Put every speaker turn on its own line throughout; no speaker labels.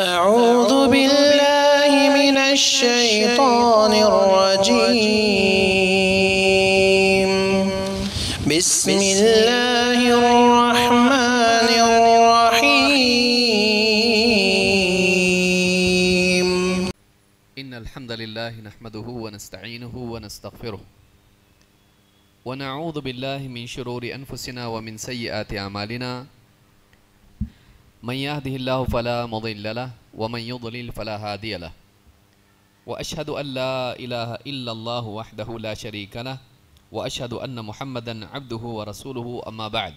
أعوذ بالله من الشيطان الرجيم بسم الله الرحمن الرحيم إن الحمد لله نحمده ونستعينه ونستغفره ونعوذ بالله من شرور أنفسنا ومن سيئات أعمالنا من يهده الله فلا مضل له ومن يضلل فلا هادي له وأشهد أن لا إله إلا الله وحده لا شريك له وأشهد أن محمدا عبده ورسوله أما بعد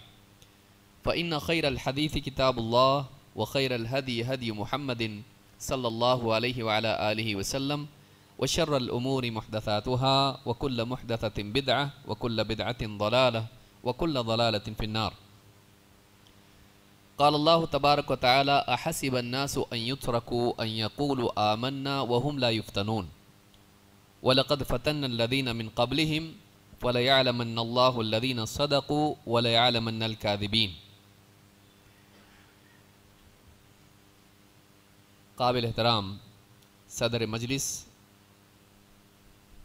فإن خير الحديث كتاب الله وخير الهدي هدي محمد صلى الله عليه وعلى آله وسلم وشر الأمور محدثاتها وكل محدثة بدعة وكل بدعة ضلالة وكل ضلالة في النار قال الله تبارك وتعالى أحسب الناس أن يتركوا أن يقولوا آمنا وهم لا يفتنون ولقد فتنا الذين من قبلهم وليعلمن الله الذين صدقوا وليعلمن الكاذبين قابل احترام صدر مجلس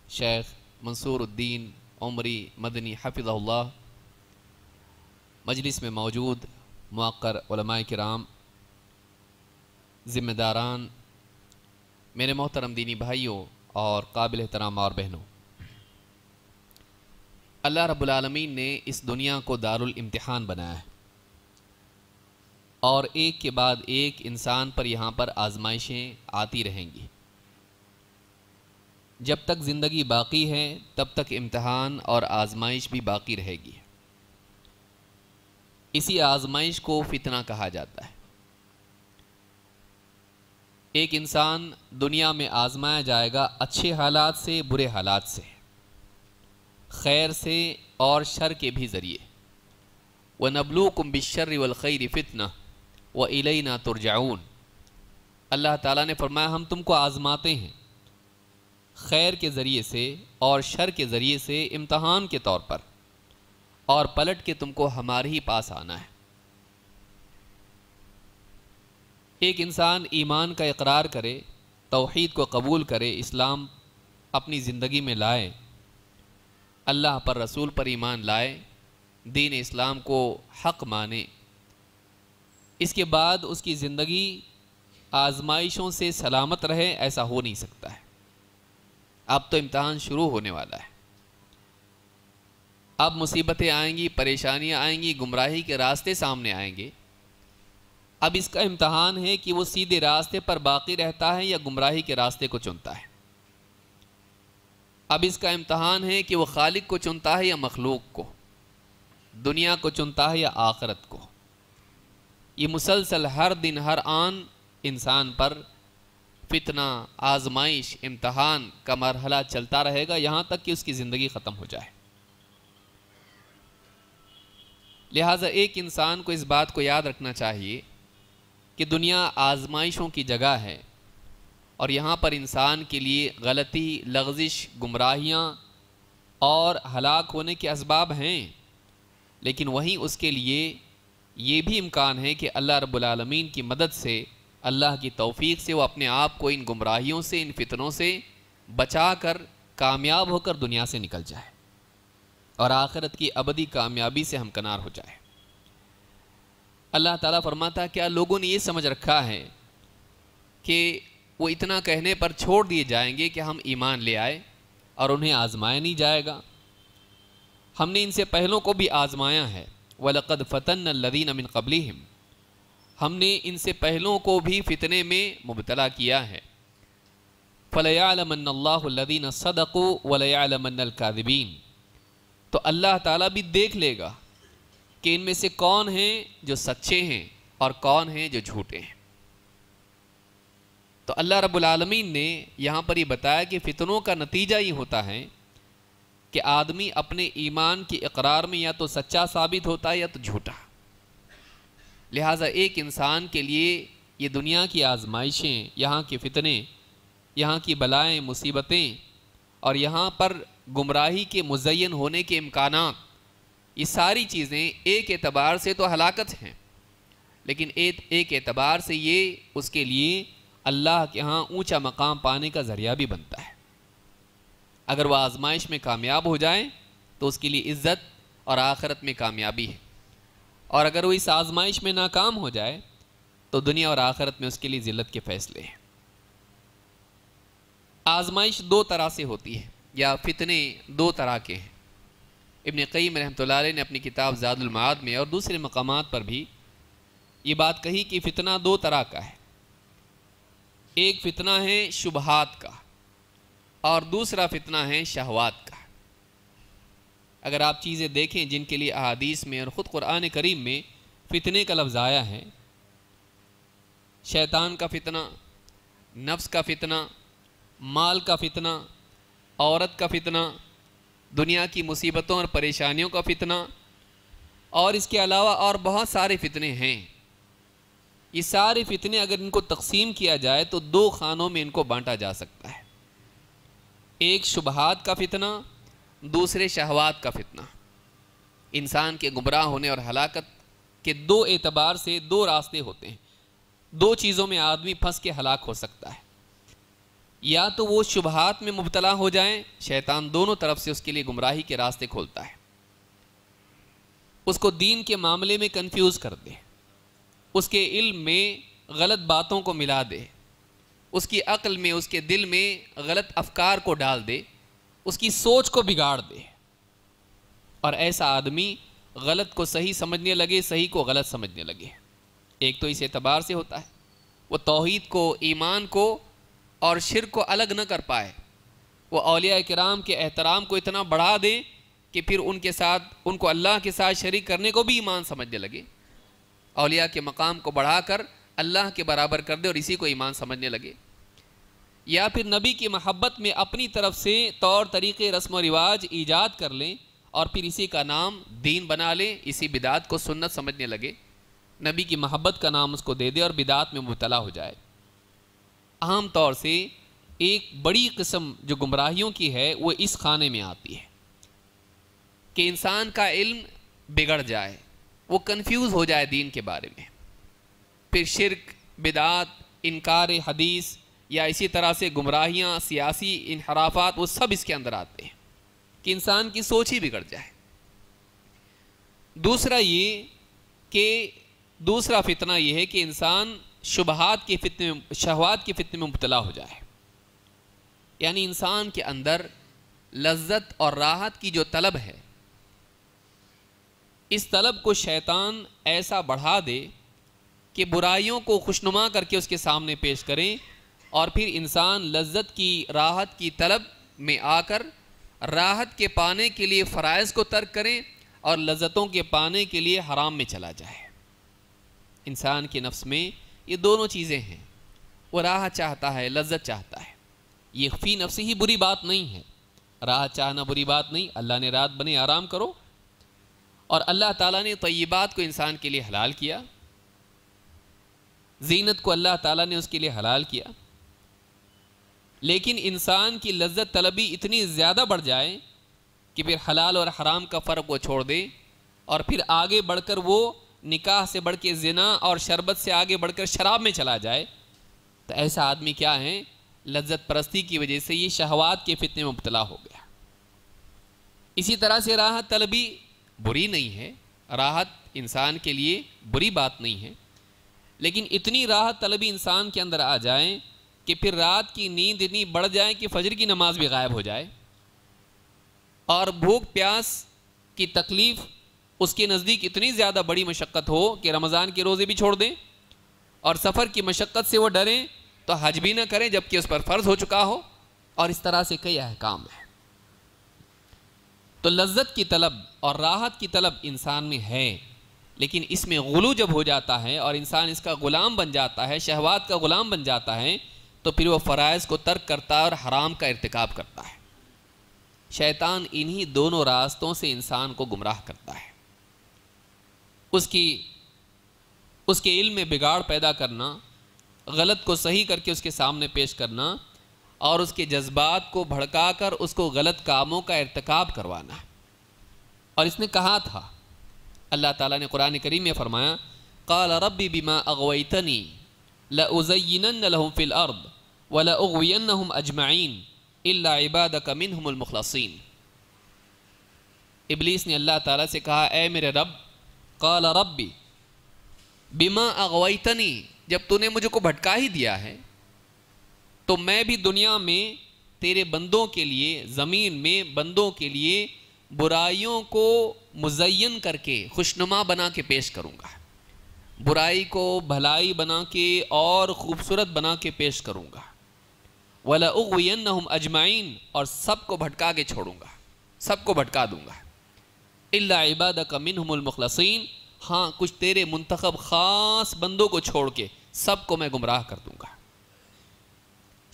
شيخ منصور الدین عمری مدنی حفظه الله مجلس میں موجود मक्र कराम ज़िम्मेदारान मेरे मोहतरम दीनी भाइयों और काबिल एहतराम और बहनों अल्लाह रब्लमीन ने इस दुनिया को दारुल इम्तिहान बनाया है और एक के बाद एक इंसान पर यहाँ पर आजमाइशें आती रहेंगी जब तक ज़िंदगी बाकी है तब तक इम्तहान और आजमाइश भी बाकी रहेगी इसी आजमाइश को फितना कहा जाता है एक इंसान दुनिया में आजमाया जाएगा अच्छे हालात से बुरे हालात से खैर से और शर के भी ज़रिए व नबलू कुम बिशर वलखैर फितना व ना तुरजाउन अल्लाह ताला ने फरमाया हम तुमको आज़माते हैं खैर के ज़रिए से और शर के ज़रिए से इम्तहान के तौर पर और पलट के तुमको हमारे ही पास आना है एक इंसान ईमान का इकरार करे तोहद को कबूल करे इस्लाम अपनी ज़िंदगी में लाए अल्लाह पर रसूल पर ईमान लाए दीन इस्लाम को हक माने इसके बाद उसकी ज़िंदगी आजमाइशों से सलामत रहे ऐसा हो नहीं सकता है अब तो इम्तहान शुरू होने वाला है अब मुसीबतें आएंगी परेशानियां आएंगी गुमराही के रास्ते सामने आएंगे अब इसका इम्तहान है कि वो सीधे रास्ते पर बाकी रहता है या गुमराही के रास्ते को चुनता है अब इसका इम्तहान है कि वो खालिक को चुनता है या मखलूक को दुनिया को चुनता है या आखरत को ये मुसलसल हर दिन हर आन इंसान पर फितना आजमाइश इम्तहान का मरहला चलता रहेगा यहाँ तक कि उसकी ज़िंदगी ख़त्म हो जाए लिहाजा एक इंसान को इस बात को याद रखना चाहिए कि दुनिया आजमाइशों की जगह है और यहाँ पर इंसान के लिए गलती लग्जिश गुमराहियाँ और हलाक होने के इसबाब हैं लेकिन वहीं उसके लिए ये भी इम्कान है कि अल्लाह रब्लमीन की मदद से अल्लाह की तौफीक से वो अपने आप को इन गुमराहियों से इन फितनों से बचा कर कामयाब होकर दुनिया से निकल जाए और आखिरत की अबदी कामयाबी से हमकनार हो जाए अल्लाह ताला फरमाता क्या लोगों ने ये समझ रखा है कि वो इतना कहने पर छोड़ दिए जाएंगे कि हम ईमान ले आए और उन्हें आजमाया नहीं जाएगा हमने इनसे पहलों को भी आजमाया है वलकद फ़तन लदीन अमिन कबली हमने इनसे पहलों को भी फितने में मुबतला किया है सदक़ु सदक़ वलयालमकादबीन तो अल्लाह ताला भी देख लेगा कि इनमें से कौन हैं जो सच्चे हैं और कौन हैं जो झूठे हैं तो अल्लाह रब्बुल रबालमीन ने यहाँ पर ये यह बताया कि फ़ितनों का नतीजा ये होता है कि आदमी अपने ईमान के इकरार में या तो सच्चा साबित होता है या तो झूठा लिहाजा एक इंसान के लिए ये दुनिया की आजमाइशें यहाँ के फितने यहाँ की बलाएँ मुसीबतें और यहाँ पर गुमराही के मुजयन होने के इम्कान ये सारी चीज़ें एक एतबार से तो हलाकत हैं लेकिन एक एक एतबार से ये उसके लिए अल्लाह के यहाँ ऊँचा मकाम पाने का ज़रिया भी बनता है अगर वह आजमाइश में कामयाब हो जाए तो उसके लिए इज़्ज़त और आखरत में कामयाबी है और अगर वो इस आजमाइश में नाकाम हो जाए तो दुनिया और आखरत में उसके लिए ज़िलत के फ़ैसले हैं आजमाइश दो तरह से होती है या फितने दो तरह के हैं इबन कईम रहमतुल्लाह ने अपनी किताब ज़ादुलमाद में और दूसरे मकाम पर भी ये बात कही कि फितना दो तरह का है एक फितना है शुबहात का और दूसरा फितना है शहवात का अगर आप चीज़ें देखें जिनके लिए अहादीस में और ख़ुद क़ुरान करीम में फितने का लफ्ज़ आया है शैतान का फितना नफ्स का फितना माल का फितना औरत का फितना दुनिया की मुसीबतों और परेशानियों का फितना और इसके अलावा और बहुत सारे फितने हैं ये सारे फितने अगर इनको तकसीम किया जाए तो दो खानों में इनको बांटा जा सकता है एक शुबहात का फितना दूसरे शहवात का फितना इंसान के गुमराह होने और हलाकत के दो एतबार से दो रास्ते होते हैं दो चीज़ों में आदमी फंस के हलाक हो सकता है या तो वो शुभहात में मुबतला हो जाए शैतान दोनों तरफ से उसके लिए गुमराही के रास्ते खोलता है उसको दीन के मामले में कंफ्यूज कर दे उसके इल्म में गलत बातों को मिला दे उसकी अक्ल में उसके दिल में गलत अफकार को डाल दे उसकी सोच को बिगाड़ दे और ऐसा आदमी गलत को सही समझने लगे सही को गलत समझने लगे एक तो इस एतबार से होता है वो तोहद को ईमान को और शिर को अलग न कर पाए वो अलिया कराम के एहतराम को इतना बढ़ा दें कि फिर उनके साथ उनको अल्लाह के साथ शरीक करने को भी ईमान समझने लगे अलिया के मकाम को बढ़ा कर अल्लाह के बराबर कर दे और इसी को ईमान समझने लगे या फिर नबी की महब्बत में अपनी तरफ से तौर तरीक़े रस्म व रिवाज ईजाद कर लें और फिर इसी का नाम दीन बना लें इसी बिदात को सुन्नत समझने लगे नबी की महब्बत का नाम उसको दे दे और बिदात में मुबतला हो जाए आम तौर से एक बड़ी कस्म जो गुमराहियों की है वो इस खाने में आती है कि इंसान का इल्म बिगड़ जाए वो कंफ्यूज हो जाए दीन के बारे में फिर शिरक बिदात इनकार हदीस या इसी तरह से गुमराहियाँ सियासी इनहराफात वो सब इसके अंदर आते हैं कि इंसान की सोच ही बिगड़ जाए दूसरा ये कि दूसरा फितना ये है कि इंसान शुबहात के फितने में शहवात के फितने में मुबतला हो जाए यानी इंसान के अंदर लज्जत और राहत की जो तलब है इस तलब को शैतान ऐसा बढ़ा दे कि बुराइयों को खुशनुमा करके उसके सामने पेश करें और फिर इंसान लज्जत की राहत की तलब में आकर राहत के पाने के लिए फ़रज़ को तर्क करें और लज्जतों के पाने के लिए हराम में चला जाए इंसान के नफ्स में ये दोनों चीज़ें हैं वो राह चाहता है लज्जत चाहता है ये फ़ी नफसी ही बुरी बात नहीं है राह चाहना बुरी बात नहीं अल्लाह ने रात बने आराम करो और अल्लाह ताला ने तयबात को इंसान के लिए हलाल किया जीनत को अल्लाह ताला ने उसके लिए हलाल किया लेकिन इंसान की लज्जत तलबी इतनी ज़्यादा बढ़ जाए कि फिर हलाल और हराम का फ़र्क वो छोड़ दे और फिर आगे बढ़कर वो निकाह से बढ़ के जना और शरबत से आगे बढ़कर शराब में चला जाए तो ऐसा आदमी क्या है लज्जत परस्ती की वजह से ये शहवात के फितने में मुबतला हो गया इसी तरह से राहत तलबी बुरी नहीं है राहत इंसान के लिए बुरी बात नहीं है लेकिन इतनी राहत तलबी इंसान के अंदर आ जाए कि फिर रात की नींद इतनी बढ़ जाए कि फजर की नमाज भी गायब हो जाए और भूख प्यास की तकलीफ़ उसके नज़दीक इतनी ज़्यादा बड़ी मशक्क़त हो कि रमज़ान के रोज़े भी छोड़ दें और सफ़र की मशक्क़त से वो डरें तो हज भी ना करें जबकि उस पर फ़र्ज़ हो चुका हो और इस तरह से कई अहकाम हैं तो लज्जत की तलब और राहत की तलब इंसान में है लेकिन इसमें गुलू जब हो जाता है और इंसान इसका ग़ुलाम बन जाता है शहवात का ग़ुलाम बन जाता है तो फिर वह फ़रज़ को तर्क करता है और हराम का irtikab करता है शैतान इन्हीं दोनों रास्तों से इंसान को गुमराह करता है उसकी उसके इल्म में बिगाड़ पैदा करना गलत को सही करके उसके सामने पेश करना और उसके जज्बात को भड़का कर उसको गलत कामों का इरतकब करवाना और इसने कहा था अल्लाह ताला ने कुरान करीम में फरमाया कल रबी बिमा अगवैतनी लज़यन फ़िल अर्द वलाउन अजमाइन इबाद कमिन हमलमखलसिन इबलीस ने अल्लाह ताला से कहा ए मेरे रब काला रब्बी बीमा अगवैतनी जब तूने मुझे को भटका ही दिया है तो मैं भी दुनिया में तेरे बंदों के लिए ज़मीन में बंदों के लिए बुराइयों को मुजयन करके खुशनुमा बना के पेश करूँगा बुराई को भलाई बना के और ख़ूबसूरत बना के पेश करूँगा वला उगन अजमाइन और सबको भटका के छोड़ूंगा सबको भटका दूंगा इबाद कमिनमखलसिन हाँ कुछ तेरे मुंतखब ख़ास बंदों को छोड़ के सबको मैं गुमराह कर दूंगा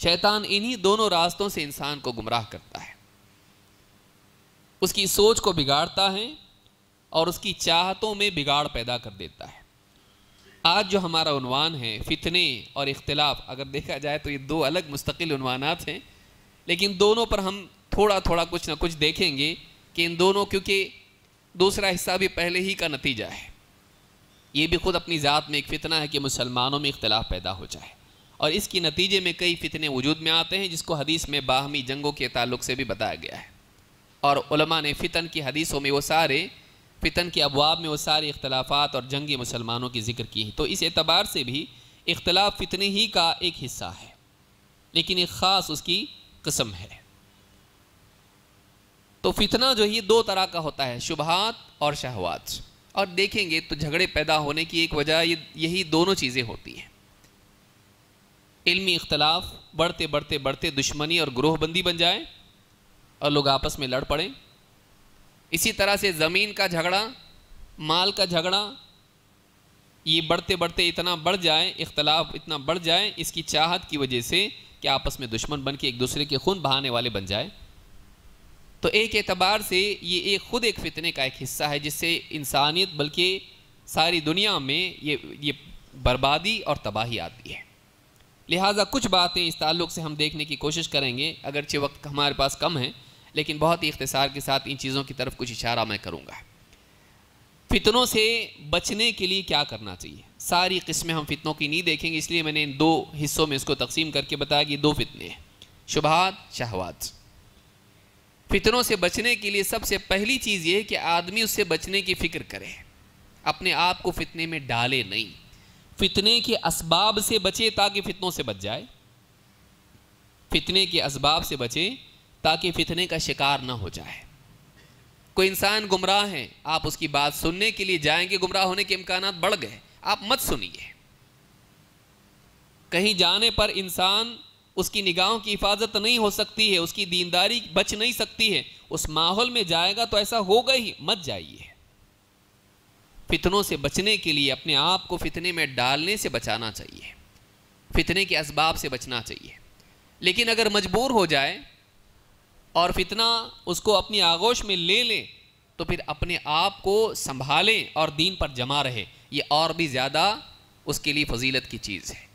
शैतान इन्हीं दोनों रास्तों से इंसान को गुमराह करता है उसकी सोच को बिगाड़ता है और उसकी चाहतों में बिगाड़ पैदा कर देता है आज जो हमारा उनवान है फितने और इख्तलाफ अगर देखा जाए तो ये दो अलग मुस्तकिल उनवानात हैं लेकिन दोनों पर हम थोड़ा थोड़ा कुछ ना कुछ देखेंगे कि इन दोनों क्योंकि दूसरा हिस्सा भी पहले ही का नतीजा है ये भी खुद अपनी ज़ात में एक फ़ितना है कि मुसलमानों में इख्तलाफ पैदा हो जाए और इसके नतीजे में कई फितने वजूद में आते हैं जिसको हदीस में बाहमी जंगों के ताल्लुक से भी बताया गया है और ने फ़ितन की हदीसों में वो सारे फ़ितन के अबवाब में वो सारे इख्तलाफात और जंगी मुसलमानों की जिक्र की हैं तो इस एतबार से भी इख्तलाफ फितने ही का एक हिस्सा है लेकिन एक ख़ास उसकी कस्म है तो फितना जो है दो तरह का होता है शुभहात और शहवात और देखेंगे तो झगड़े पैदा होने की एक वजह यही दोनों चीज़ें होती हैं इल्मी इख्तलाफ बढ़ते बढ़ते बढ़ते दुश्मनी और ग्रोहबंदी बन जाए और लोग आपस में लड़ पड़ें इसी तरह से ज़मीन का झगड़ा माल का झगड़ा ये बढ़ते बढ़ते इतना बढ़ जाए इख्तलाफ इतना बढ़ जाए इसकी चाहत की वजह से कि आपस में दुश्मन बन के एक दूसरे के खून बहाने वाले बन जाए तो एक एतबार से ये एक ख़ुद एक फ़ितने का एक हिस्सा है जिससे इंसानियत बल्कि सारी दुनिया में ये ये बर्बादी और तबाही आती है लिहाजा कुछ बातें इस ताल्लुक़ से हम देखने की कोशिश करेंगे अगरचे वक्त हमारे पास कम है लेकिन बहुत ही इख्तसार के साथ इन चीज़ों की तरफ कुछ इशारा मैं करूँगा फितनों से बचने के लिए क्या करना चाहिए सारी किस्में हम फितनों की नहीं देखेंगे इसलिए मैंने इन दो हिस्सों में इसको तकसीम करके बताया कि दो फितने हैं शुबहत शहवात फितरों से बचने के लिए सबसे पहली चीज़ ये कि आदमी उससे बचने की फ़िक्र करे अपने आप को फितने में डाले नहीं फितने के इसबाब से बचे ताकि फितनों से बच जाए फितने के इसबाब से बचे ताकि फितने का शिकार ना हो जाए कोई इंसान गुमराह है आप उसकी बात सुनने के लिए जाएंगे गुमराह होने के इम्कान बढ़ गए आप मत सुनिए कहीं जाने पर इंसान उसकी निगाहों की हिफाजत नहीं हो सकती है उसकी दीनदारी बच नहीं सकती है उस माहौल में जाएगा तो ऐसा होगा ही मत जाइए फितनों से बचने के लिए अपने आप को फितने में डालने से बचाना चाहिए फितने के इसबाब से बचना चाहिए लेकिन अगर मजबूर हो जाए और फितना उसको अपनी आगोश में ले लें तो फिर अपने आप को संभालें और दीन पर जमा रहे ये और भी ज़्यादा उसके लिए फजीलत की चीज़ है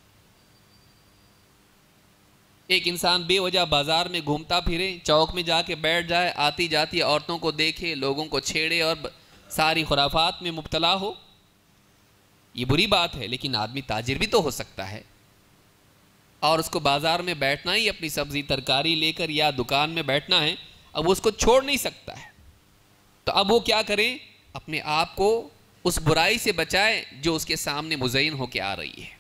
एक इंसान बेवजह बाजार में घूमता फिरे चौक में जाके बैठ जाए आती जाती औरतों को देखे लोगों को छेड़े और सारी खुराफात में मुबतला हो ये बुरी बात है लेकिन आदमी ताजिर भी तो हो सकता है और उसको बाज़ार में बैठना ही अपनी सब्ज़ी तरकारी लेकर या दुकान में बैठना है अब उसको छोड़ नहीं सकता है तो अब वो क्या करें अपने आप को उस बुराई से बचाए जो उसके सामने मुजैन होकर आ रही है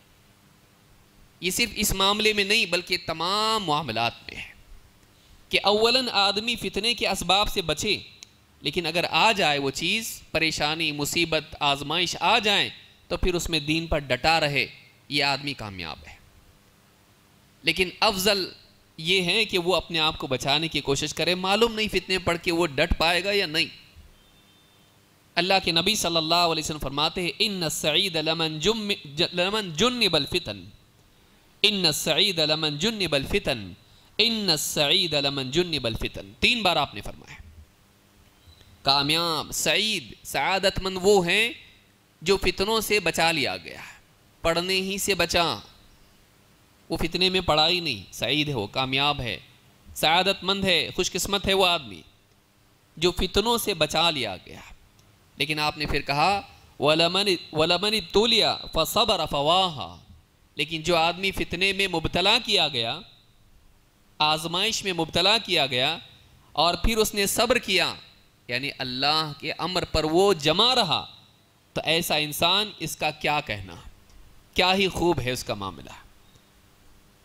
ये सिर्फ इस मामले में नहीं बल्कि तमाम मामलात में है कि अवलन आदमी फितने के इसबाब से बचे लेकिन अगर आ जाए वो चीज़ परेशानी मुसीबत आजमाइश आ जाए तो फिर उसमें दीन पर डटा रहे ये आदमी कामयाब है लेकिन अफजल ये है कि वो अपने आप को बचाने की कोशिश करे मालूम नहीं फितने पढ़ के वो डट पाएगा या नहीं अल्लाह के नबी सल्लल्लाहु अलैहि वसल्लम फरमाते हैं इन सईद लमन जुम लमन जुन्नबल फितन इन सईद लमन जुन्नबल फितन इन सईद लमन जुन्नबल फितन तीन बार आपने फरमाया कामयाब सईद सदतमंद वो हैं जो फितनों से बचा लिया गया है पढ़ने ही से बचा वो फितने में पढ़ा ही नहीं सईद है वो कामयाब है सदतमंद है खुशकस्मत है वो आदमी जो फितनों से बचा लिया गया लेकिन आपने फिर कहा वलमन वलमन तोलिया फ़सबर फवाहा लेकिन जो आदमी फितने में मुबतला किया गया आजमाइश में मुबतला किया गया और फिर उसने सब्र किया यानी अल्लाह के अमर पर वो जमा रहा तो ऐसा इंसान इसका क्या कहना क्या ही खूब है उसका मामला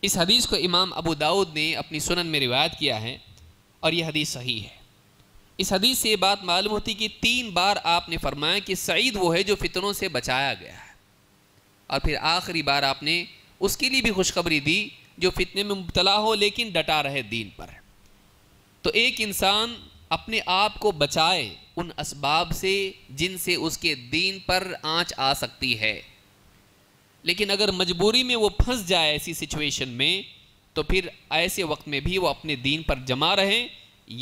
इस हदीस को इमाम अबू दाऊद ने अपनी सुनन में रिवायत किया है और यह हदीस सही है इस हदीस से ये बात मालूम होती कि तीन बार आपने फरमाया कि सईद वो है जो फितनों से बचाया गया है और फिर आखिरी बार आपने उसके लिए भी खुशखबरी दी जो फितने में मुबतला हो लेकिन डटा रहे दीन पर तो एक इंसान अपने आप को बचाए उन इसबाब से जिनसे उसके दीन पर आंच आ सकती है लेकिन अगर मजबूरी में वो फंस जाए ऐसी सिचुएशन में तो फिर ऐसे वक्त में भी वो अपने दीन पर जमा रहें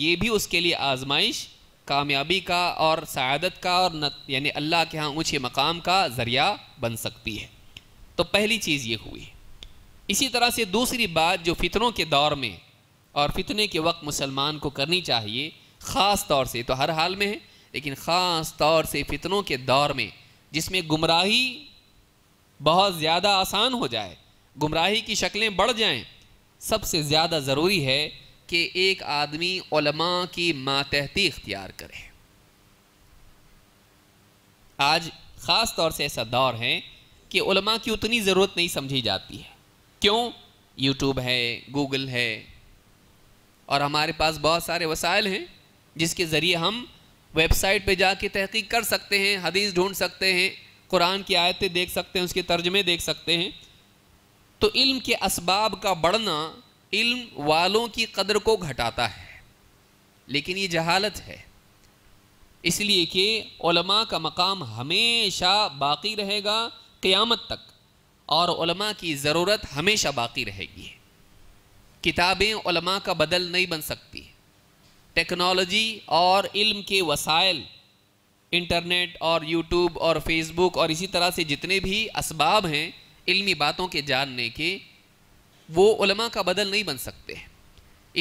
ये भी उसके लिए आजमाइश कामयाबी का और सदत का और यानी अल्लाह के यहाँ ऊँचे मकाम का ज़रिया बन सकती है तो पहली चीज़ ये हुई इसी तरह से दूसरी बात जो फितरों के दौर में और फितने के वक्त मुसलमान को करनी चाहिए ख़ास तौर से तो हर हाल में है लेकिन ख़ास तौर से फितनों के दौर में जिसमें गुमराही बहुत ज़्यादा आसान हो जाए गुमराही की शक्लें बढ़ जाएं सबसे ज़्यादा ज़रूरी है कि एक आदमी की मातहती इख्तियार करे आज ख़ास तौर से ऐसा दौर है कि उलमा की उतनी ज़रूरत नहीं समझी जाती है क्यों यूट्यूब है गूगल है और हमारे पास बहुत सारे वसाइल हैं जिसके ज़रिए हम वेबसाइट पे जाके तहकीक कर सकते हैं हदीस ढूंढ सकते हैं कुरान की आयतें देख सकते हैं उसके तर्जमे देख सकते हैं तो इल्म के इसबाब का बढ़ना इल्म वालों की कदर को घटाता है लेकिन ये जहालत है इसलिए कि का मकाम हमेशा बाकी रहेगा क़यामत तक और उलमा की ज़रूरत हमेशा बाकी रहेगी किताबें उलमा का बदल नहीं बन सकती टेक्नोलॉजी और इल्म के वसाइल इंटरनेट और यूट्यूब और फेसबुक और इसी तरह से जितने भी इसबाब हैं इल्मी बातों के जानने के वो उलमा का बदल नहीं बन सकते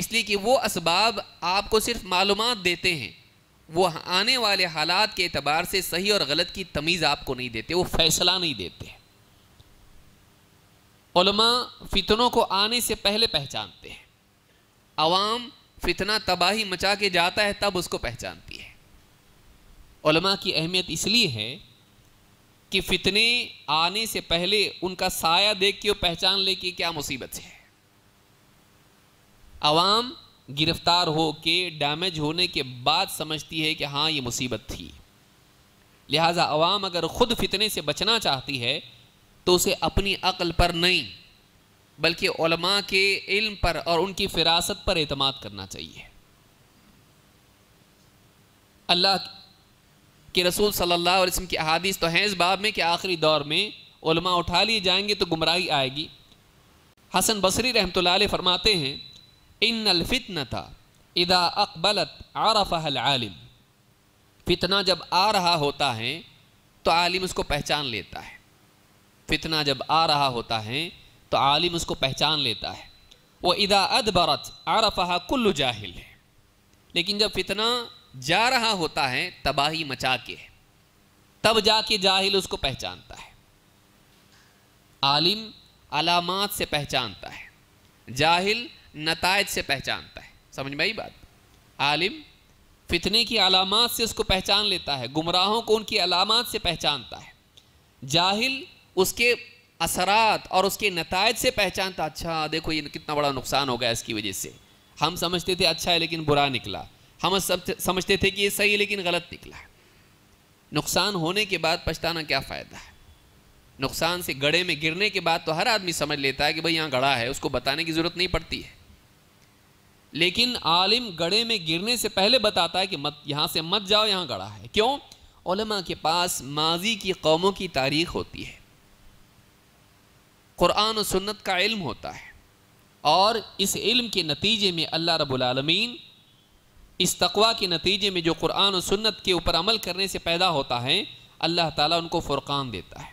इसलिए कि वो इसबाब आपको सिर्फ मालूम देते हैं वो आने वाले हालात के अतबार से सही और गलत की तमीज़ आपको नहीं देते वो फैसला नहीं देते फितनों को आने से पहले पहचानते हैं अवाम फितना तबाही मचा के जाता है तब उसको पहचानती है की अहमियत इसलिए है कि फितने आने से पहले उनका साया देख के वो पहचान ले कि क्या मुसीबत है आवाम गिरफ्तार हो के डैमेज होने के बाद समझती है कि हाँ ये मुसीबत थी लिहाजा आवाम अगर ख़ुद फितने से बचना चाहती है तो उसे अपनी अक्ल पर नहीं बल्कि के इल्म पर और उनकी फिरासत पर अतमाद करना चाहिए अल्लाह के रसूल सल्लल्लाहु अलैहि वसल्लम की अहादीस तो हैं इस बाब में कि आखिरी दौर में उठा लिए जाएंगे तो गुमराही आएगी हसन बसरी रहमत फरमाते हैं इन अलफितनता इदा अकबलत आरफ आलिम फितना जब आ रहा होता है तो आलिम उसको पहचान लेता है फितना जब आ रहा होता है तो आलिम उसको पहचान लेता है वो इदा अदबरत आरफ कुल्लु जाहिल है लेकिन जब फितना जा रहा होता है तबाही मचा के तब जाके जाहिल उसको पहचानता है आलिम अलामात से पहचानता है जाहिल नतज से पहचानता है समझ में आई बात आलिम फितने की अलामत से उसको पहचान लेता है गुमराहों को उनकी अलामत से पहचानता है जाहिल उसके असरात और उसके नतज से पहचानता अच्छा देखो ये कितना बड़ा नुकसान हो गया इसकी वजह से हम समझते थे अच्छा है लेकिन बुरा निकला हम समझते थे कि ये सही है लेकिन गलत निकला नुकसान होने के बाद पछताना क्या फ़ायदा है नुकसान से गड़े में गिरने के बाद तो हर आदमी समझ लेता है कि भाई यहाँ गड़ा है उसको बताने की ज़रूरत नहीं पड़ती है लेकिन आलिम गड़े में गिरने से पहले बताता है कि मत यहाँ से मत जाओ यहाँ गड़ा है क्यों उलमा के पास माजी की कौमों की तारीख होती है क़ुरान और सुन्नत का इल्म होता है और इस इल्म के नतीजे में अल्लाह रबालमीन इस तकवा के नतीजे में जो कुरान और सुन्नत के ऊपर अमल करने से पैदा होता है अल्लाह ताला उनको फ़ुरक़ान देता है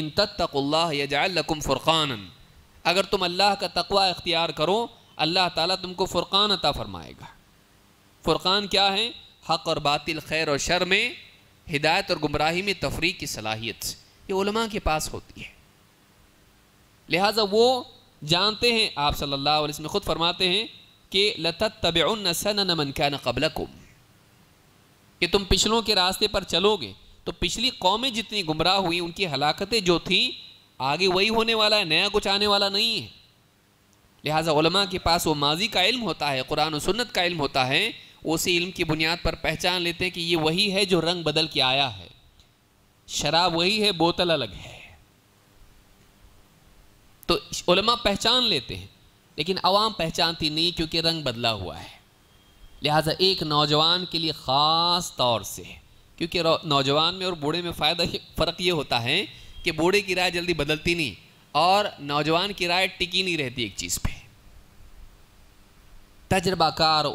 इन तत्तकुल्लाह यजालकुम फ़ुरक़ान अगर तुम अल्लाह का तकवा इख्तियार करो अल्लाह ताला तुमको फ़ुरक़ान अता फ़रमाएगा फ़ुरक़ान क्या है हक़ और बातिल खैर और शर में हिदायत और गुमराही में तफरी की सलाहियत से ये उलमा के पास होती है लिहाजा वो जानते हैं आप सल्लल्लाहु अलैहि वसल्लम खुद फरमाते हैं कि लतत तबन सन मन क्या न कि तुम पिछलों के रास्ते पर चलोगे तो पिछली कौमें जितनी गुमराह हुई उनकी हलाकतें जो थी आगे वही होने वाला है नया कुछ आने वाला नहीं है लिहाजा उलमा के पास वो माजी का इल्म होता है कुरान और सुन्नत का इल्म होता है उसी इल्म की बुनियाद पर पहचान लेते हैं कि ये वही है जो रंग बदल के आया है शराब वही है बोतल अलग है तो उलमा पहचान लेते हैं लेकिन आवाम पहचानती नहीं क्योंकि रंग बदला हुआ है लिहाजा एक नौजवान के लिए ख़ास तौर से क्योंकि नौजवान में और बूढ़े में फ़ायदा फ़र्क ये होता है कि बूढ़े की राय जल्दी बदलती नहीं और नौजवान की राय टिकी नहीं रहती एक चीज़ पे तजर्बाकार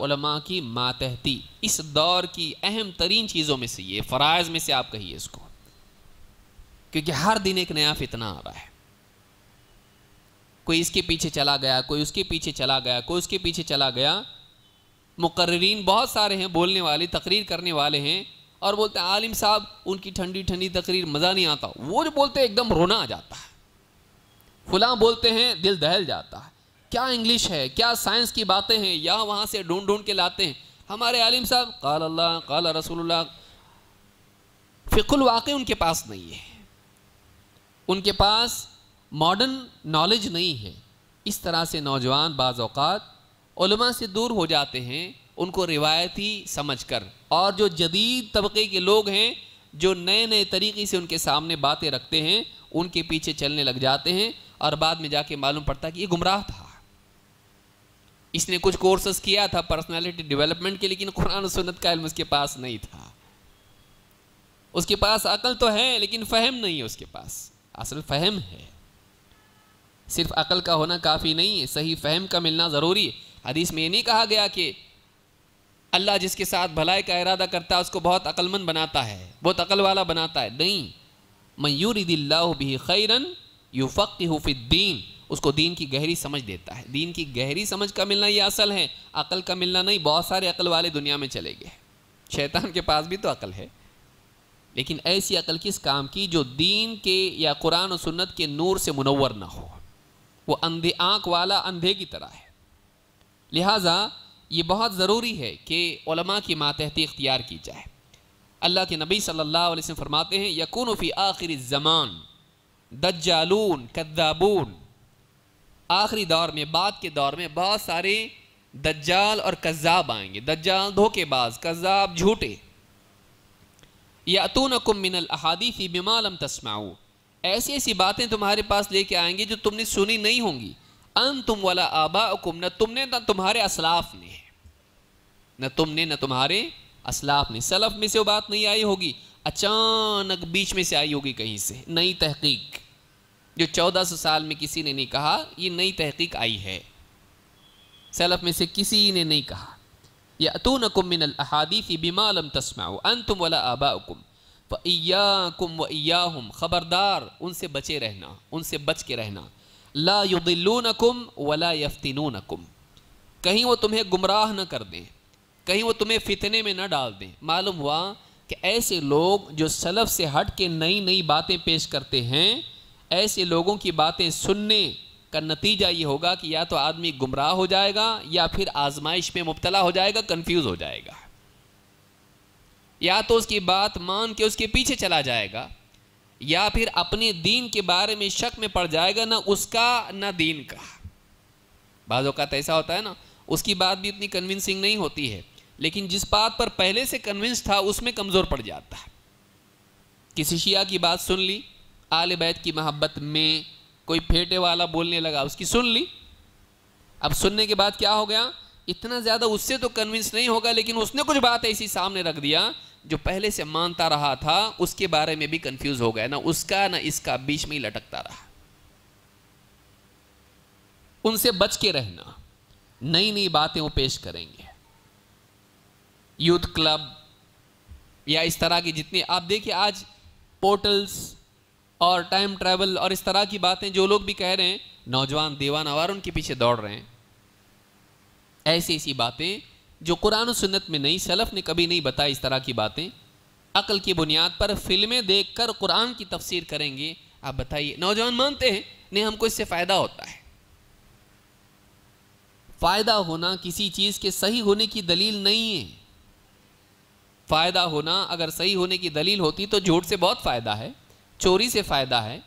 की मातहती इस दौर की अहम तरीन चीज़ों में से ये फ़राइज़ में से आप कहिए इसको क्योंकि हर दिन एक नया फितना आ रहा है कोई इसके पीछे चला गया कोई उसके पीछे चला गया कोई उसके पीछे चला गया मुकर्रीन बहुत सारे हैं बोलने वाले तकरीर करने वाले हैं और बोलते हैं आलिम साहब उनकी ठंडी ठंडी तकरीर मज़ा नहीं आता वो जो बोलते हैं एकदम रोना आ जाता है फुला बोलते हैं दिल दहल जाता है क्या इंग्लिश है क्या साइंस की बातें हैं या वहाँ से ढूंढ ढूंढ के लाते हैं हमारे आलिम साहब काल अल्लाह कल रसूल फ़िकुल वाक़ उनके पास नहीं है उनके पास मॉडर्न नॉलेज नहीं है इस तरह से नौजवान बाज़ात से दूर हो जाते हैं उनको रिवायती समझ कर और जो जदीद तबके के लोग हैं जो नए नए तरीके से उनके सामने बातें रखते हैं उनके पीछे चलने लग जाते हैं और बाद में जाके मालूम पड़ता है कि ये गुमराह था इसने कुछ कोर्सेस किया था पर्सनालिटी डेवलपमेंट के लेकिन कुरान सुन्नत का इल्म उसके पास नहीं था उसके पास अकल तो है लेकिन फ़हम नहीं है उसके पास असल फ़हम है सिर्फ अकल का होना काफ़ी नहीं है सही फ़हम का मिलना ज़रूरी है हदीस में ये नहीं कहा गया कि अल्लाह जिसके साथ भलाई का इरादा करता है उसको बहुत अक्लमंद बनाता है बहुत अकल वाला बनाता है नहीं मयूरदिल्ला खैरन खैरन यूफ़ हुफ़ीद्दीन उसको दीन की गहरी समझ देता है दीन की गहरी समझ का मिलना ये असल है अकल का मिलना नहीं बहुत सारे अकल वाले दुनिया में चले गए शैतान के पास भी तो अकल है लेकिन ऐसी अकल किस काम की जो दीन के या कुरान और सुन्नत के नूर से मुनवर ना हो वो अंधे आँख वाला अंधे की तरह है लिहाजा ये बहुत ज़रूरी है कि की मातहती इख्तियार की जाए अल्लाह के नबी सल्लल्लाहु अलैहि वसल्लम फरमाते हैं यकुन फ़ी आखिर ज़मान दज्जालून कद्दाबून आखिरी दौर में बाद के दौर में बहुत सारे दज्जाल और कज़ाब आएंगे दज्जाल धोखेबाज कज्जाब झूठे यातूनकुम मिनल अहादीफ़ी बिमालम तस्माऊ ऐसी ऐसी बातें तुम्हारे पास लेके आएंगे जो तुमने सुनी नहीं होंगी अन तुम वाला आबा न तुमने न तुम्हारे असलाफ ने न तुमने न तुम्हारे असलाफ ने सलफ में से वो बात नहीं आई होगी अचानक बीच में से आई होगी कहीं से नई तहकीक जो 1400 साल में किसी ने नहीं कहा ये नई तहकीक आई है सलफ में से किसी ने नहीं कहा या अतूनकुम मिनल अहादीसी बिमा लम तस्माओ अंतुम वला आबाकुम वैयाकुम वैयाहम ख़बरदार उनसे बचे रहना उनसे बच के रहना ला नकुम वला नकुम कहीं वो तुम्हें गुमराह न कर दें कहीं वो तुम्हें फितने में न डाल दें मालूम हुआ कि ऐसे लोग जो सलफ से हट के नई नई बातें पेश करते हैं ऐसे लोगों की बातें सुनने का नतीजा ये होगा कि या तो आदमी गुमराह हो जाएगा या फिर आजमाइश में मुबतला हो जाएगा कंफ्यूज हो जाएगा या तो उसकी बात मान के उसके पीछे चला जाएगा या फिर अपने दीन के बारे में शक में पड़ जाएगा ना उसका ना दीन का बाज़ अवत ऐसा होता है ना उसकी बात भी इतनी कन्विंसिंग नहीं होती है लेकिन जिस बात पर पहले से कन्विंस था उसमें कमज़ोर पड़ जाता है किसी शिया की बात सुन ली आल बैत की मोहब्बत में कोई फेटे वाला बोलने लगा उसकी सुन ली अब सुनने के बाद क्या हो गया इतना ज़्यादा उससे तो कन्विंस नहीं होगा लेकिन उसने कुछ बात ऐसी सामने रख दिया जो पहले से मानता रहा था उसके बारे में भी कंफ्यूज हो गया ना उसका ना इसका बीच में ही लटकता रहा उनसे बच के रहना नई नई बातें वो पेश करेंगे यूथ क्लब या इस तरह की जितनी आप देखिए आज पोर्टल्स और टाइम ट्रैवल और इस तरह की बातें जो लोग भी कह रहे हैं नौजवान दीवानवार उनके पीछे दौड़ रहे हैं ऐसी ऐसी बातें जो कुरान सुन्नत में नहीं सलफ़ ने कभी नहीं बताई इस तरह की बातें अकल की बुनियाद पर फिल्में देखकर कुरान की तफसीर करेंगे आप बताइए नौजवान मानते हैं नहीं हमको इससे फ़ायदा होता है फ़ायदा होना किसी चीज़ के सही होने की दलील नहीं है फ़ायदा होना अगर सही होने की दलील होती तो झूठ से बहुत फ़ायदा है चोरी से फ़ायदा है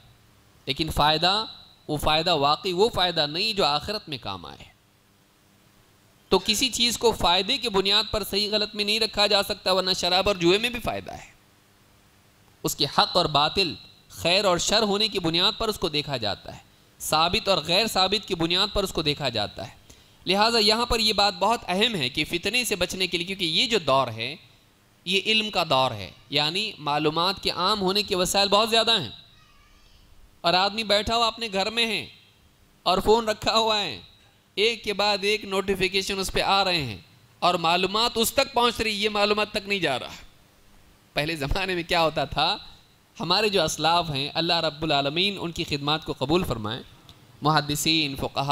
लेकिन फ़ायदा वो फ़ायदा वाकई वो फ़ायदा नहीं जो आखिरत में काम आए तो किसी चीज़ को फ़ायदे की बुनियाद पर सही गलत में नहीं रखा जा सकता वरना शराब और जुए में भी फ़ायदा है उसके हक़ और बातिल खैर और शर होने की बुनियाद पर उसको देखा जाता है साबित और गैर साबित की बुनियाद पर उसको देखा जाता है लिहाजा यहाँ पर यह बात बहुत अहम है कि फ़ितने से बचने के लिए क्योंकि ये जो दौर है ये इल्म का दौर है यानी मालूम के आम होने के वसाइल बहुत ज़्यादा हैं और आदमी बैठा हुआ अपने घर में है और फ़ोन रखा हुआ है एक के बाद एक नोटिफिकेशन उस पर आ रहे हैं और मालूम उस तक पहुँच रही ये मालूम तक नहीं जा रहा पहले ज़माने में क्या होता था हमारे जो असलाफ हैं अल्लाह रब्बुल रबालमीन उनकी खिदमत को कबूल फरमाएँ मुहदसिन फ़ुका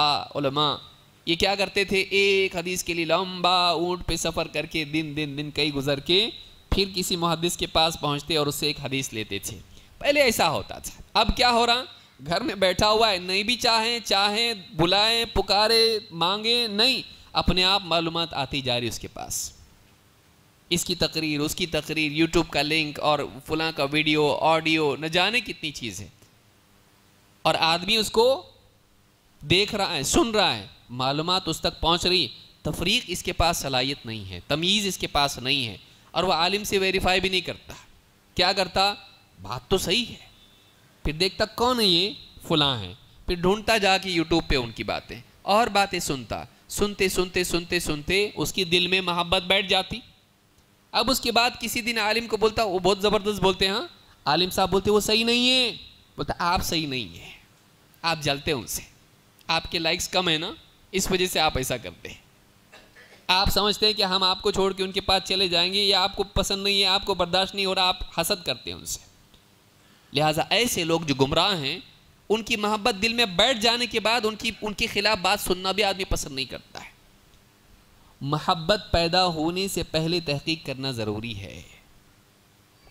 ये क्या करते थे एक हदीस के लिए लंबा ऊंट पे सफ़र करके दिन दिन दिन कई गुजर के फिर किसी मुहदस के पास पहुँचते और उससे एक हदीस लेते थे पहले ऐसा होता था अब क्या हो रहा घर में बैठा हुआ है नहीं भी चाहें चाहें बुलाएं पुकारे मांगे नहीं अपने आप मालूम आती जा रही उसके पास इसकी तकरीर उसकी तकरीर यूट्यूब का लिंक और फुला का वीडियो ऑडियो न जाने कितनी चीज़ है और आदमी उसको देख रहा है सुन रहा है मालूम उस तक पहुँच रही तफरीक इसके पास सलाहियत नहीं है तमीज़ इसके पास नहीं है और वह आलिम से वेरीफाई भी नहीं करता क्या करता बात तो सही है फिर देखता कौन है ये फुला है फिर ढूंढता जाके यूट्यूब पे उनकी बातें और बातें सुनता सुनते सुनते सुनते सुनते उसकी दिल में मोहब्बत बैठ जाती अब उसके बाद किसी दिन आलिम को बोलता वो बहुत ज़बरदस्त बोलते हैं हाँ? आलिम साहब बोलते वो सही नहीं है बोलता आप सही नहीं है आप जलते उनसे आपके लाइक्स कम है ना इस वजह से आप ऐसा करते हैं आप समझते हैं कि हम आपको छोड़ के उनके पास चले जाएंगे या आपको पसंद नहीं है आपको बर्दाश्त नहीं हो रहा आप हसद करते हैं उनसे लिहाजा ऐसे लोग जो गुमराह हैं उनकी मोहब्बत दिल में बैठ जाने के बाद उनकी उनके खिलाफ बात सुनना भी आदमी पसंद नहीं करता है मोहब्बत पैदा होने से पहले तहकीक करना ज़रूरी है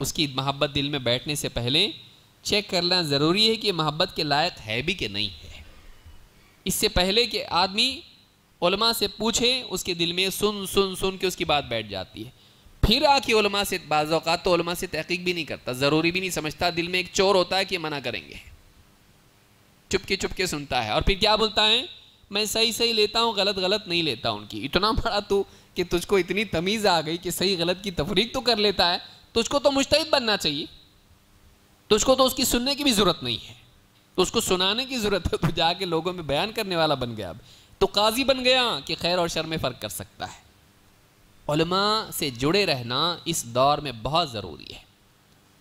उसकी मोहब्बत दिल में बैठने से पहले चेक करना ज़रूरी है कि मोहब्बत के लायक है भी कि नहीं है इससे पहले कि आदमी उलमा से पूछे उसके दिल में सुन सुन सुन के उसकी बात बैठ जाती है फिर आके उलमा से बाज़ात तो उलमा से तहकीक भी नहीं करता ज़रूरी भी नहीं समझता दिल में एक चोर होता है कि मना करेंगे चुपके चुपके सुनता है और फिर क्या बोलता है मैं सही सही लेता हूँ गलत गलत नहीं लेता उनकी इतना बड़ा तू कि तुझको इतनी तमीज़ आ गई कि सही गलत की तफरीक तो कर लेता है तुझको तो मुश्तद बनना चाहिए तुझको तो उसकी सुनने की भी ज़रूरत नहीं है तो उसको सुनाने की जरूरत है तो जाके लोगों में बयान करने वाला बन गया अब तो काजी बन गया कि खैर और शर में फ़र्क कर सकता है उलमा से जुड़े रहना इस दौर में बहुत ज़रूरी है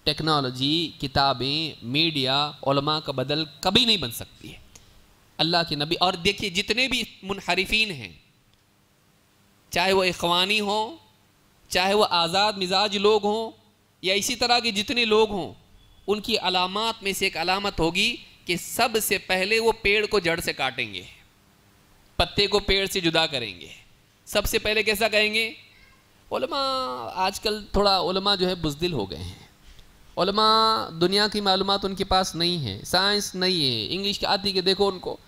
टेक्नोलॉजी किताबें मीडिया उलमा का बदल कभी नहीं बन सकती है अल्लाह के नबी और देखिए जितने भी मुनहरफिन हैं चाहे वो इखवानी हों चाहे वो आज़ाद मिजाज लोग हों या इसी तरह के जितने लोग हों उनकी अलामत में से एक अलामत होगी कि सबसे पहले वो पेड़ को जड़ से काटेंगे पत्ते को पेड़ से जुदा करेंगे सबसे पहले कैसा कहेंगे उलमा आजकल थोड़ा उलमा जो है बुजदिल हो गए हैं उलमा दुनिया की मालूम उनके पास नहीं है साइंस नहीं है इंग्लिश आती के देखो उनको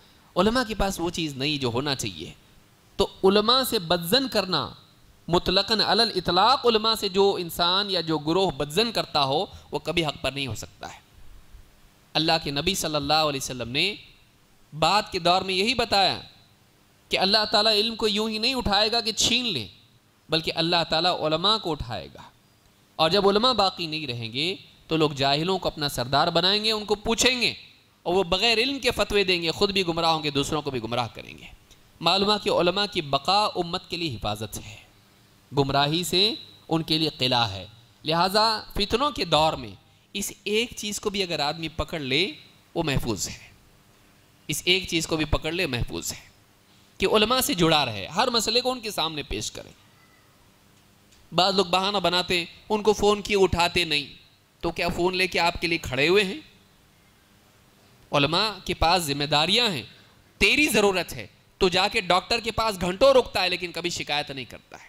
उलमा के पास वो चीज़ नहीं जो होना चाहिए तो उलमा से बदजन करना मुतलकन अल इतलाक़ उलमा से जो इंसान या जो ग्रोह बदजन करता हो वो कभी हक पर नहीं हो सकता है अल्लाह के नबी सल्लल्लाहु अलैहि वसल्लम ने बाद के दौर में यही बताया कि अल्लाह ताला इल्म को यूं ही नहीं उठाएगा कि छीन लें बल्कि अल्लाह ताला उलमा को उठाएगा और जब उलमा बाकी नहीं रहेंगे तो लोग जाहिलों को अपना सरदार बनाएंगे उनको पूछेंगे और वो बग़ैर इल्म के फतवे देंगे ख़ुद भी गुमराह होंगे दूसरों को भी गुमराह करेंगे मालूम कि उलमा की बका उम्मत के लिए हिफाजत है गुमराही से उनके लिए किला है लिहाजा फितनों के दौर में इस एक चीज़ को भी अगर आदमी पकड़ ले वो महफूज है इस एक चीज़ को भी पकड़ ले महफूज है कि उलमा से जुड़ा रहे हर मसले को उनके सामने पेश करें बाद लोग बहाना बनाते उनको फ़ोन किए उठाते नहीं तो क्या फ़ोन लेके आपके लिए खड़े हुए हैं उलमा के पास जिम्मेदारियां हैं तेरी ज़रूरत है तो जाके डॉक्टर के पास घंटों रुकता है लेकिन कभी शिकायत नहीं करता है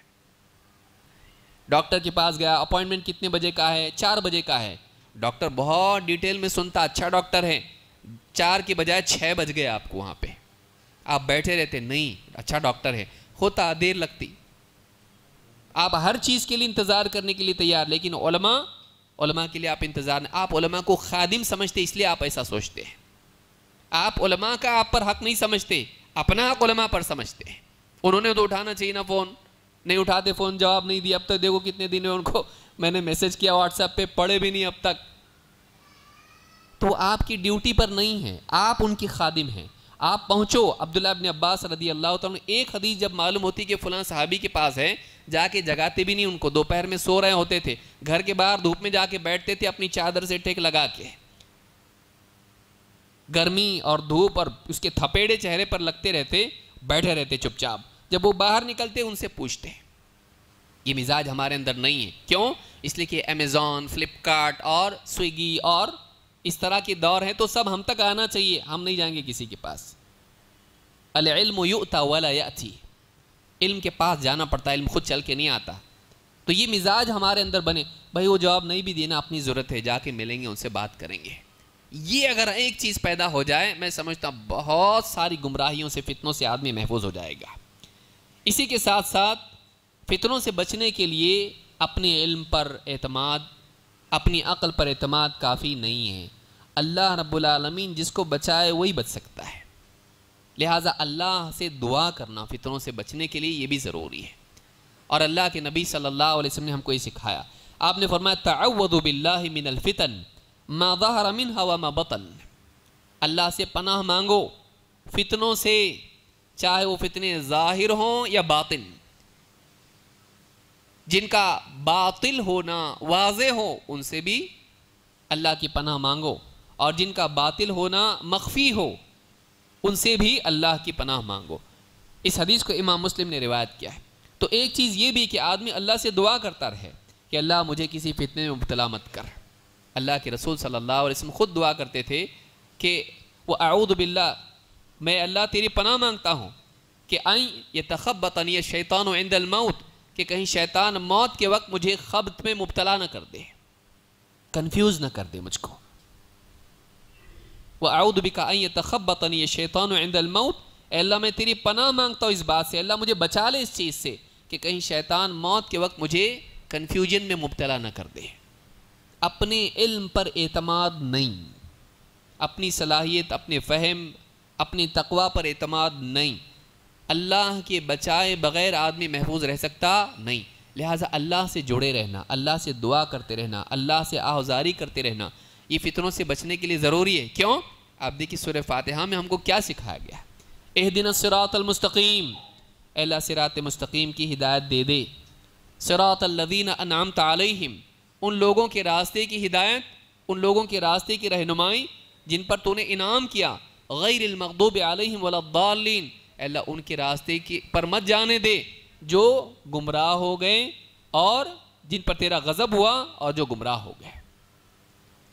डॉक्टर के पास गया अपॉइंटमेंट कितने बजे का है चार बजे का है डॉक्टर बहुत डिटेल में सुनता अच्छा डॉक्टर है चार के बजाय छः बज गए आपको वहाँ पे आप बैठे रहते नहीं अच्छा डॉक्टर है होता देर लगती आप हर चीज़ के लिए इंतज़ार करने के लिए तैयार लेकिन ओलमा ओलमा के लिए आप इंतज़ार आप ओलमा को खादिम समझते इसलिए आप ऐसा सोचते हैं आप ओलमा का आप पर हक नहीं समझते अपना हक ओलमा पर समझते हैं उन्होंने तो उठाना चाहिए ना फ़ोन नहीं उठाते फ़ोन जवाब नहीं दिया अब तक तो देखो कितने दिन में उनको मैंने मैसेज किया व्हाट्सएप पे पढ़े भी नहीं अब तक तो आपकी ड्यूटी पर नहीं है आप उनकी खादिम हैं आप पहुंचो अब्दुल्ला अबिन अब्बास रदी अल्लाह तुम एक हदीस जब मालूम होती कि फलां साहबी के पास है जाके जगाते भी नहीं उनको दोपहर में सो रहे होते थे घर के बाहर धूप में जाके बैठते थे अपनी चादर से टेक लगा के गर्मी और धूप और उसके थपेड़े चेहरे पर लगते रहते बैठे रहते चुपचाप जब वो बाहर निकलते उनसे पूछते ये मिजाज हमारे अंदर नहीं है क्यों इसलिए कि अमेजोन फ्लिपकार्ट और स्विगी और इस तरह के दौर हैं तो सब हम तक आना चाहिए हम नहीं जाएंगे किसी के पास अलम युता वाला थी इल्म के पास जाना पड़ता है इल्म खुद चल के नहीं आता तो ये मिजाज हमारे अंदर बने भाई वो जवाब नहीं भी देना अपनी ज़रूरत है जाके मिलेंगे उनसे बात करेंगे ये अगर एक चीज़ पैदा हो जाए मैं समझता हूँ बहुत सारी गुमराहियों से फितनों से आदमी महफूज हो जाएगा इसी के साथ साथ फितरों से बचने के लिए अपने इल्म पर एतमाद अपनी अक़ल पर अतमाद काफ़ी नहीं है अल्लाह रब्लमीन जिसको बचाए वही बच सकता है लिहाजा अल्लाह से दुआ करना फितरों से बचने के लिए ये भी ज़रूरी है और अल्लाह के नबी सल्लल्लाहु अलैहि वसल्लम ने हमको ये सिखाया आपने फरमाया तवदबिल्लामिनफ़ितन मादाहर मिन हवा बतन अल्लाह से पनाह मांगो फितनों से चाहे वो फितने ज़ाहिर हों या बातिन जिनका बातिल होना वाज हो उनसे भी अल्लाह की पनाह मांगो और जिनका बातिल होना मख्फी हो उनसे भी अल्लाह की पनाह मांगो इस हदीस को इमाम मुस्लिम ने रिवायत किया है तो एक चीज़ ये भी कि आदमी अल्लाह से दुआ करता रहे कि अल्लाह मुझे किसी फितने में मुबतला मत कर अल्लाह के रसूल सल्लल्लाहु अलैहि वसल्लम ख़ुद दुआ करते थे कि वो बिल्ला मैं अल्लाह तेरी पनाह मांगता हूँ कि आई ये तखब बतानी शैतान वंदलमाउत कि कहीं शैतान मौत के वक्त मुझे खबत में मुबतला न कर दे कंफ्यूज न कर दे मुझको वह आउद भी का आई शैतान मौत अल्लाह मैं तेरी पनाह मांगता हूँ इस बात से अल्लाह मुझे बचा ले इस चीज़ से कि कहीं शैतान मौत के वक्त मुझे कन्फ्यूजन में मुबतला ना कर दे अपने इल्म पर एतमाद नहीं अपनी सलाहियत अपने फ़हम अपने तकवा पर एतमाद नहीं अल्लाह के बचाए बग़ैर आदमी महफूज रह सकता नहीं लिहाजा अल्लाह से जुड़े रहना अल्लाह से दुआ करते रहना अल्लाह से आहजारी करते रहना ये फितरों से बचने के लिए ज़रूरी है क्यों आप देखिए सुर फातहा में हमको क्या सिखाया गया एह दिन सरातमस्तकीम अल्लाह सरात मस्तकीम की हिदायत दे दे सरातलवीन अनाम तलम उन लोगों के रास्ते की हिदायत उन लोगों के रास्ते की रहनुमाई जिन पर तूने इनाम किया गैरमकदूब आलिम वल्लिन अल्लाह उनके रास्ते की पर मत जाने दे जो गुमराह हो गए और जिन पर तेरा गज़ब हुआ और जो गुमराह हो गए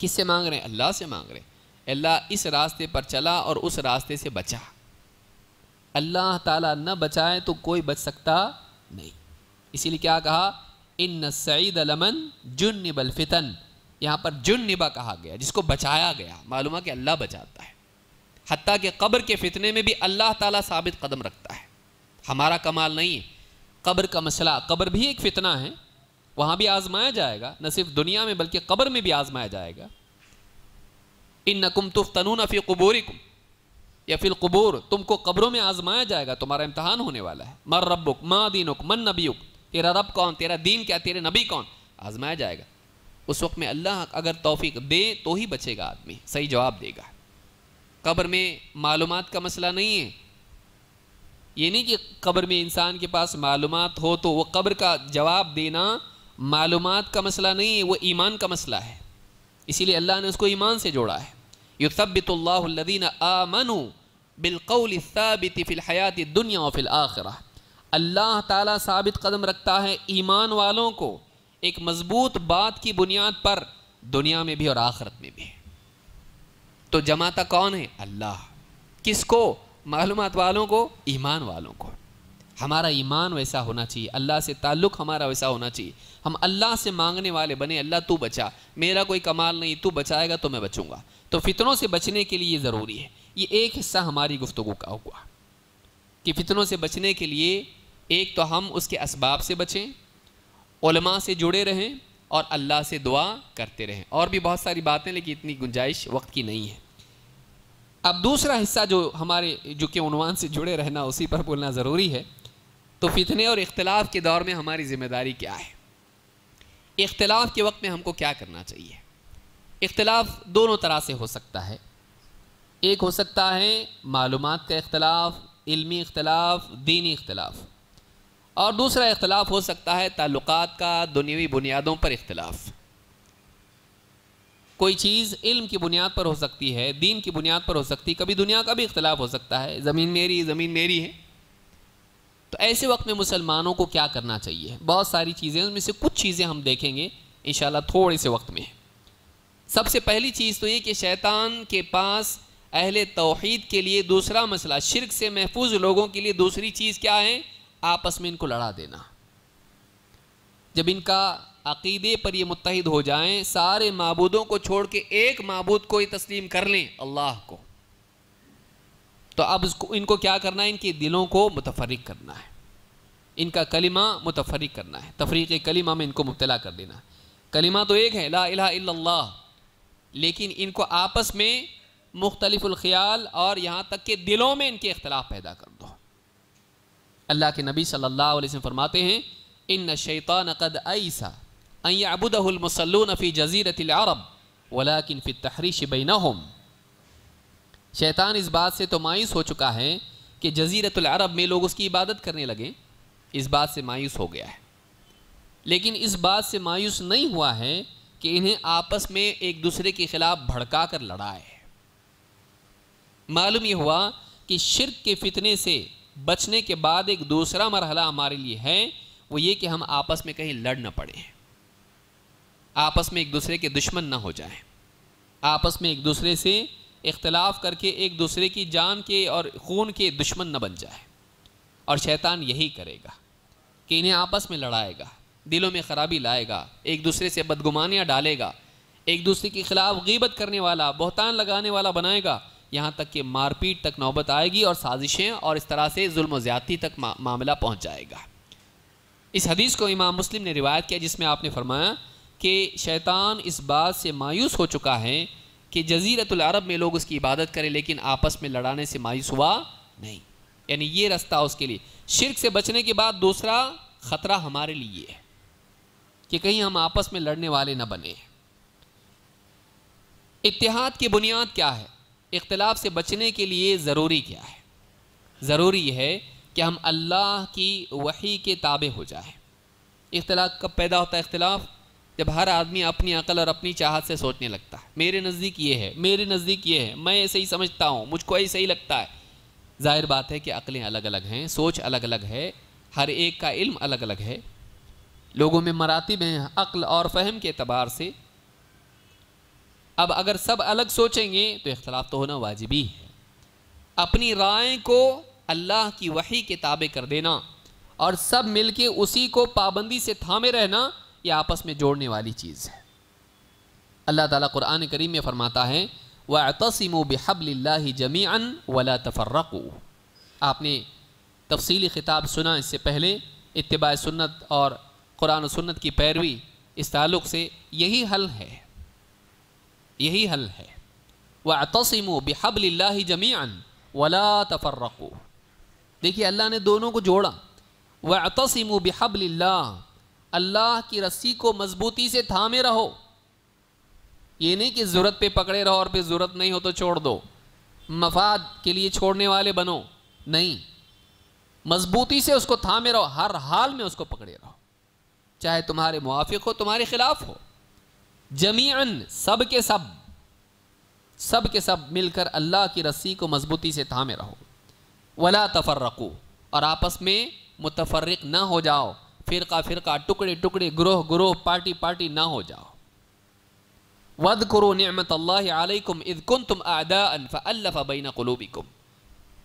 किससे मांग रहे हैं अल्लाह से मांग रहे हैं अल्लाह इस रास्ते पर चला और उस रास्ते से बचा अल्लाह ताला न बचाए तो कोई बच सकता नहीं इसीलिए क्या कहा इन सईद अलमन जुन्नबल फितन यहाँ पर जुन्नबा कहा गया जिसको बचाया गया मालूम है कि अल्लाह बचाता है हती कि कब्र के फितने में भी अल्लाह ताला साबित कदम रखता है हमारा कमाल नहीं है कब्र का मसला कब्र भी एक फ़ितना है वहाँ भी आजमाया जाएगा न सिर्फ दुनिया में बल्कि कब्र में भी आजमाया जाएगा इन नकुम तुफ्तनून कबूरी कुम या फिर कबूर तुमको कब्रों में आजमाया जाएगा तुम्हारा इम्तहान होने वाला है मर रबुक माँ दीनुक मन नबीक तेरा रब कौन तेरा दीन क्या तेरे नबी कौन आजमाया जाएगा उस वक्त में अल्लाह अगर तोफ़ी दे तो ही बचेगा आदमी सही जवाब देगा कब्र में मालूम का मसला नहीं है ये नहीं कि कब्र में इंसान के पास मालूम हो तो वह कब्र का जवाब देना मालूम का मसला नहीं है वह ईमान का मसला है इसीलिए अल्लाह ने उसको ईमान से जोड़ा है युसबितल्लादीन आमनु बिलकौल साबित हयात दुनिया और फिल आखरा अल्लाह ताला साबित कदम रखता है ईमान वालों को एक मज़बूत बात की बुनियाद पर दुनिया में भी और आखरत में भी तो जमाता कौन है अल्लाह किसको मालूम वालों को ईमान वालों को हमारा ईमान वैसा होना चाहिए अल्लाह से ताल्लुक़ हमारा वैसा होना चाहिए हम अल्लाह से मांगने वाले बने अल्लाह तू बचा मेरा कोई कमाल नहीं तू बचाएगा तो मैं बचूंगा तो फितनों से बचने के लिए ज़रूरी है ये एक हिस्सा हमारी गुफ्तु का हुआ कि फितनों से बचने के लिए एक तो हम उसके इसबाब से बचें से जुड़े रहें और अल्लाह से दुआ करते रहें और भी बहुत सारी बातें लेकिन इतनी गुंजाइश वक्त की नहीं है अब दूसरा हिस्सा जो हमारे जो कि उनवान से जुड़े रहना उसी पर बोलना ज़रूरी है तो फितने और इख्तलाफ के दौर में हमारी ज़िम्मेदारी क्या है इख्तलाफ के वक्त में हमको क्या करना चाहिए इख्तलाफ दोनों तरह से हो सकता है एक हो सकता है मालूम का इख्तलाफ इल्मी इख्तलाफ दीनी इख्तलाफ और दूसरा इख्तलाफ हो सकता है ताल्लुकात का दुनियावी बुनियादों पर इख्तलाफ कोई चीज़ इल्म की बुनियाद पर हो सकती है दीन की बुनियाद पर हो सकती है कभी दुनिया का भी इख्तलाफ हो सकता है ज़मीन मेरी ज़मीन मेरी है तो ऐसे वक्त में मुसलमानों को क्या करना चाहिए बहुत सारी चीज़ें उनमें से कुछ चीज़ें हम देखेंगे इन थोड़े से वक्त में सबसे पहली चीज़ तो ये कि शैतान के पास अहल तोहद के लिए दूसरा मसला शिरक से महफूज लोगों के लिए दूसरी चीज़ क्या है आपस में इनको लड़ा देना जब इनका अकीदे पर ये मुतहद हो जाएं सारे मबूदों को छोड़ के एक मबूद को ही तस्लीम कर लें अल्लाह को तो अब उसको इनको क्या करना है इनके दिलों को मुतफरक करना है इनका कलिमा मुतफरक करना है तफरीक कलिमा में इनको मुबतला कर देना कलिमा तो एक है ला इला लेकिन इनको आपस में मुख्तलिफ़ुल ख्याल और यहाँ तक के दिलों में इनके अख्तलाफ पैदा कर दो अल्लाह के नबी सल्लल्लाहु अलैहि वसल्लम फरमाते हैं इन शैतान कद ऐसा अबुदमसलून फ़ी जजीरतरब वलाकिन फ़ी तहरीश बिन शैतान इस बात से तो मायूस हो चुका है कि जजीरतरब में लोग उसकी इबादत करने लगे इस बात से मायूस हो गया है लेकिन इस बात से मायूस नहीं हुआ है कि इन्हें आपस में एक दूसरे के ख़िलाफ़ भड़का कर लड़ा है मालूम यह हुआ कि शिरक के फितने से बचने के बाद एक दूसरा मरहला हमारे लिए है वो ये कि हम आपस में कहीं लड़ ना पड़े आपस में एक दूसरे के दुश्मन ना हो जाए आपस में एक दूसरे से इख्तलाफ करके एक दूसरे की जान के और खून के दुश्मन न बन जाए और शैतान यही करेगा कि इन्हें आपस में लड़ाएगा दिलों में ख़राबी लाएगा एक दूसरे से बदगुमानियाँ डालेगा एक दूसरे के खिलाफ गीबत करने वाला बहतान लगाने वाला बनाएगा यहाँ तक कि मारपीट तक नौबत आएगी और साजिशें और इस तरह से जुल्म ज्यादी तक मा, मामला पहुँच जाएगा इस हदीस को इमाम मुस्लिम ने रिवायत किया जिसमें आपने फरमाया कि शैतान इस बात से मायूस हो चुका है कि जजीरतुल अरब में लोग उसकी इबादत करें लेकिन आपस में लड़ाने से मायूस हुआ नहीं यानी ये रास्ता उसके लिए शिरक से बचने के बाद दूसरा ख़तरा हमारे लिए है कि कहीं हम आपस में लड़ने वाले न बने इतिहाद की बुनियाद क्या है इख्तलाफ से बचने के लिए ज़रूरी क्या है ज़रूरी है कि हम अल्लाह की वही के ताबे हो जाए इख्तलाफ कब पैदा होता है इख्तलाफ जब हर आदमी अपनी अकल और अपनी चाहत से सोचने लगता है मेरे नज़दीक ये है मेरे नज़दीक ये है मैं ऐसे ही समझता हूँ मुझको ऐसे ही लगता है ज़ाहिर बात है कि अकलें अलग अलग हैं सोच अलग अलग है हर एक का इल्म अलग अलग है लोगों में मरातब हैं अक्ल और फहम के अतबार से अब अगर सब अलग सोचेंगे तो इख्तलाफ तो होना वाजिबी है अपनी राय को अल्लाह की वही के ताबे कर देना और सब मिलके उसी को पाबंदी से थामे रहना यह आपस में जोड़ने वाली चीज़ है अल्लाह ताला कुरान करीम में फ़रमाता है वातसम बहबल्ला जमीन वला तफर्रक़ आपने तफसीली ख़िताब सुना इससे पहले इतबा सुन्नत और कुरान सुन्नत की पैरवी इस ताल्लुक़ से यही हल है यही हल है व तसम बहबल्ला जमीन वला रखो देखिए अल्लाह ने दोनों को जोड़ा व तसम बहबल्ला अल्लाह की रस्सी को मजबूती से थामे रहो ये नहीं कि ज़रूरत पे पकड़े रहो और फिर ज़रूरत नहीं हो तो छोड़ दो मफाद के लिए छोड़ने वाले बनो नहीं मजबूती से उसको थामे रहो हर हाल में उसको पकड़े रहो चाहे तुम्हारे मुआफ़ हो तुम्हारे ख़िलाफ़ हो जमीअन सब के सब सब के सब मिलकर अल्लाह की रस्सी को मजबूती से थामे रहो वला तफर्रको और आपस में मुतफरक ना हो जाओ फ़िरका फ़िरका टुकड़े टुकड़े ग्रोह ग्रोह पार्टी पार्टी ना हो जाओ वध करो नमत अल्लाम इदकुन तुम आदा बैन कलूबिकुम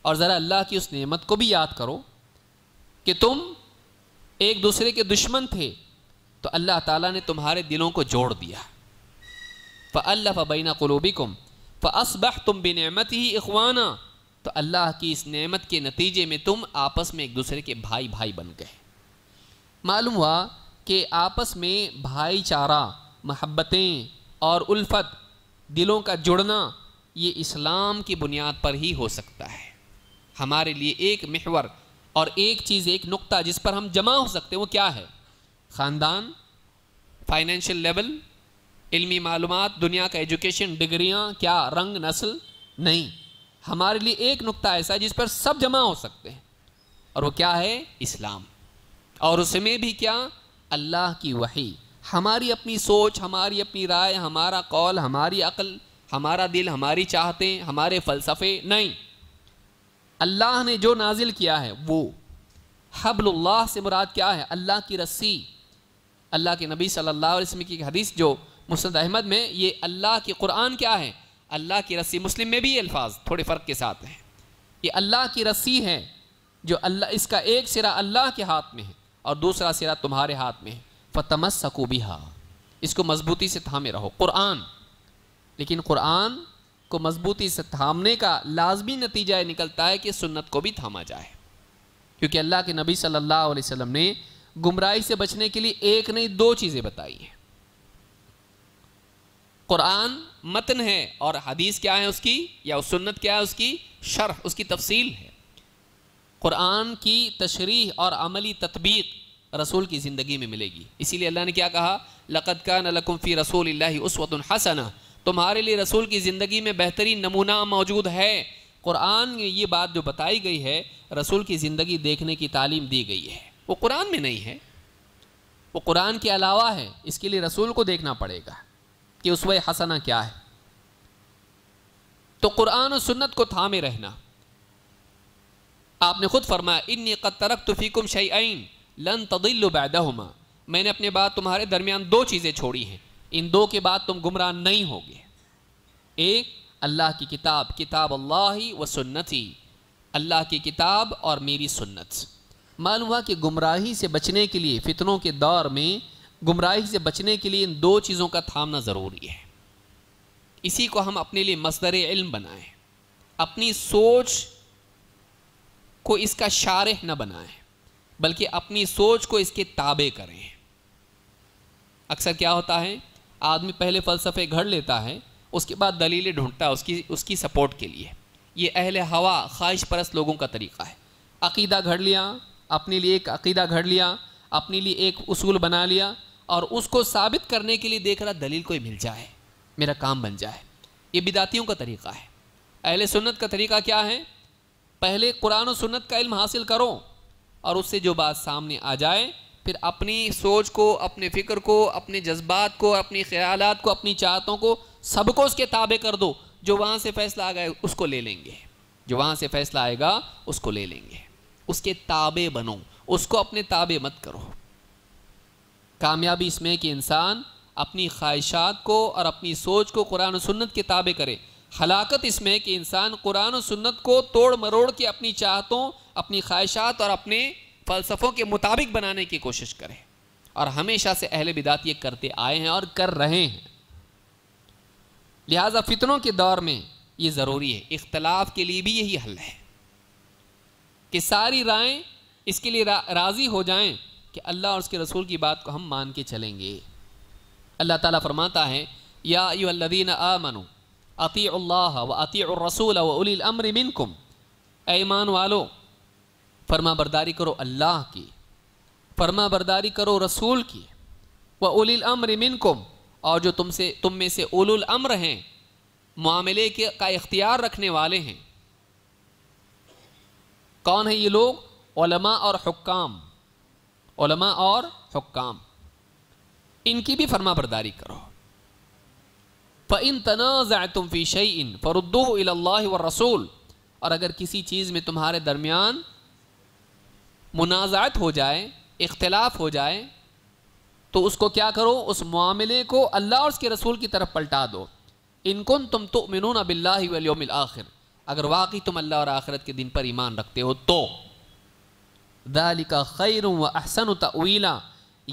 और ज़रा अल्लाह की उस नेमत को भी याद करो कि तुम एक दूसरे के दुश्मन थे तो अल्लाह ताला ने तुम्हारे दिलों को जोड़ दिया फ़ल्ला फ़बैना कम फ़सबह तुम नमत ही इखवाना तो अल्लाह की इस नमत के नतीजे में तुम आपस में एक दूसरे के भाई भाई बन गए मालूम हुआ कि आपस में भाईचारा महब्बतें और उल्फत दिलों का जुड़ना ये इस्लाम की बुनियाद पर ही हो सकता है हमारे लिए एक महवर और एक चीज़ एक नुक्ता जिस पर हम जमा हो सकते हैं वो क्या है ख़ानदान फाइनेंशियल लेवल इल्मी मालूम दुनिया का एजुकेशन डिग्रियाँ क्या रंग नस्ल नहीं हमारे लिए एक नुकता ऐसा है जिस पर सब जमा हो सकते हैं और वो क्या है इस्लाम और उसमें भी क्या अल्लाह की वही हमारी अपनी सोच हमारी अपनी राय हमारा कौल हमारी अकल हमारा दिल हमारी चाहतें हमारे फ़लसफ़े नहीं अल्लाह ने जो नाजिल किया है वो हबल्ला से मुराद क्या है अल्लाह की रस्सी अल्लाह के नबी सल्लल्लाहु अलैहि वसल्लम की हदीस जो मुस्त अहमद में ये अल्लाह की कुरान क्या है अल्लाह की रस्सी मुस्लिम में भी ये अल्फाज थोड़े फ़र्क के साथ हैं ये अल्लाह की रस्सी है जो अल्लाह इसका एक सिरा अल्लाह के हाथ में है और दूसरा सिरा तुम्हारे हाथ में है फ़तमस हा इसको मजबूती से थामे रहो कुरान लेकिन कुरान को मजबूती से थामने का लाजमी नतीजा निकलता है कि सुन्नत को भी थामा जाए क्योंकि अल्लाह के नबी सल्लल्लाहु अलैहि वसल्लम ने गुमराही से बचने के लिए एक नहीं दो चीज़ें बताई हैं कुरान मतन है और हदीस क्या है उसकी या उस सुन्नत क्या है उसकी शरह उसकी तफसील है कुरान की तशरीह और अमली ततबीक रसूल की ज़िंदगी में मिलेगी इसीलिए अल्लाह ने क्या कहा लक़द का नलकुम्फ़ी रसूल उसवतन हसन तुम्हारे लिए रसूल की ज़िंदगी में बेहतरीन नमूना मौजूद है कुरान में ये बात जो बताई गई है रसूल की ज़िंदगी देखने की तालीम दी गई है वो कुरान में नहीं है वो कुरान के अलावा है इसके लिए रसूल को देखना पड़ेगा कि उसव हसना क्या है तो कुरान और सुन्नत को थामे रहना आपने खुद फरमाया इन कद तरक तुफ़ीकुम शैन लन तदिल्लुबैदहुमा मैंने अपने बात तुम्हारे दरमियान दो चीज़ें छोड़ी हैं इन दो के बाद तुम गुमराह नहीं होगे एक अल्लाह की किताब किताब अल्लाह व ही अल्लाह की किताब और मेरी सुन्नत मालूम हुआ कि गुमराही से बचने के लिए फितनों के दौर में गुमराही से बचने के लिए इन दो चीज़ों का थामना ज़रूरी है इसी को हम अपने लिए मसदर इल्म बनाएं अपनी सोच को इसका शारह न बनाएं बल्कि अपनी सोच को इसके ताबे करें अक्सर क्या होता है आदमी पहले फ़लसफ़े घड़ लेता है उसके बाद दलीलें ढूंढता है उसकी उसकी सपोर्ट के लिए ये अहल हवा ख्वाहिश परस्त लोगों का तरीक़ा है अकीदा घड़ लिया अपने लिए एक अकीदा घड़ लिया अपने लिए एक उसूल बना लिया और उसको साबित करने के लिए देख रहा दलील कोई मिल जाए मेरा काम बन जाए ये बिदातियों का तरीक़ा है अहल सुन्नत का तरीक़ा क्या है पहले कुरान और सुन्नत का इल्म हासिल करो और उससे जो बात सामने आ जाए फिर अपनी सोच को अपने फ़िक्र को अपने जज्बात को अपने ख्याल को अपनी चाहतों को सबको उसके ताबे कर दो जो वहाँ से फ़ैसला आ गए उसको ले लेंगे जो वहाँ से फ़ैसला आएगा उसको ले लेंगे उसके ताबे बनो उसको अपने ताबे मत करो कामयाबी इसमें है कि इंसान अपनी ख्वाहिशात को और अपनी सोच को कुरान सुन्नत के ताबे करे हलाकत इसमें है कि इंसान कुरान सुन्नत को तोड़ मरोड़ के अपनी चाहतों अपनी ख्वाहिशात और अपने फ़लसफ़ों के मुताबिक बनाने की कोशिश करे और हमेशा से अहल बिदात ये करते आए हैं और कर रहे हैं लिहाजा फितनों के दौर में ये ज़रूरी है इख्तलाफ के लिए भी यही हल है कि सारी राय इसके लिए रा, राज़ी हो जाएं कि अल्लाह और उसके रसूल की बात को हम मान के चलेंगे अल्लाह ताला फरमाता है या युल्लदीन आ अती अतील्ला व अती रसूल व मिनकुम ऐमान वालो फर्मा बरदारी करो अल्लाह की फरमा बरदारी करो रसूल की व उलिल अम्र मिनकुम और जो तुमसे तुम में से उलुल हैं मामले के का इख्तियार रखने वाले हैं कौन है ये लोग और हुक्काम उलमा और हुक्काम इनकी भी फर्मा बरदारी करो फ़िन तुम इन फ़रुद्दू व रसूल और अगर किसी चीज़ में तुम्हारे दरमियान मुनाजात हो जाए इख्तलाफ हो जाए तो उसको क्या करो उस मामले को अल्लाह और उसके रसूल की तरफ पलटा दो इनको तुम तो मिनून बिल्लाम आखिर अगर वाकई तुम अल्लाह और आखिरत के दिन पर ईमान रखते हो तो दालिका खैर व अहसन तवीला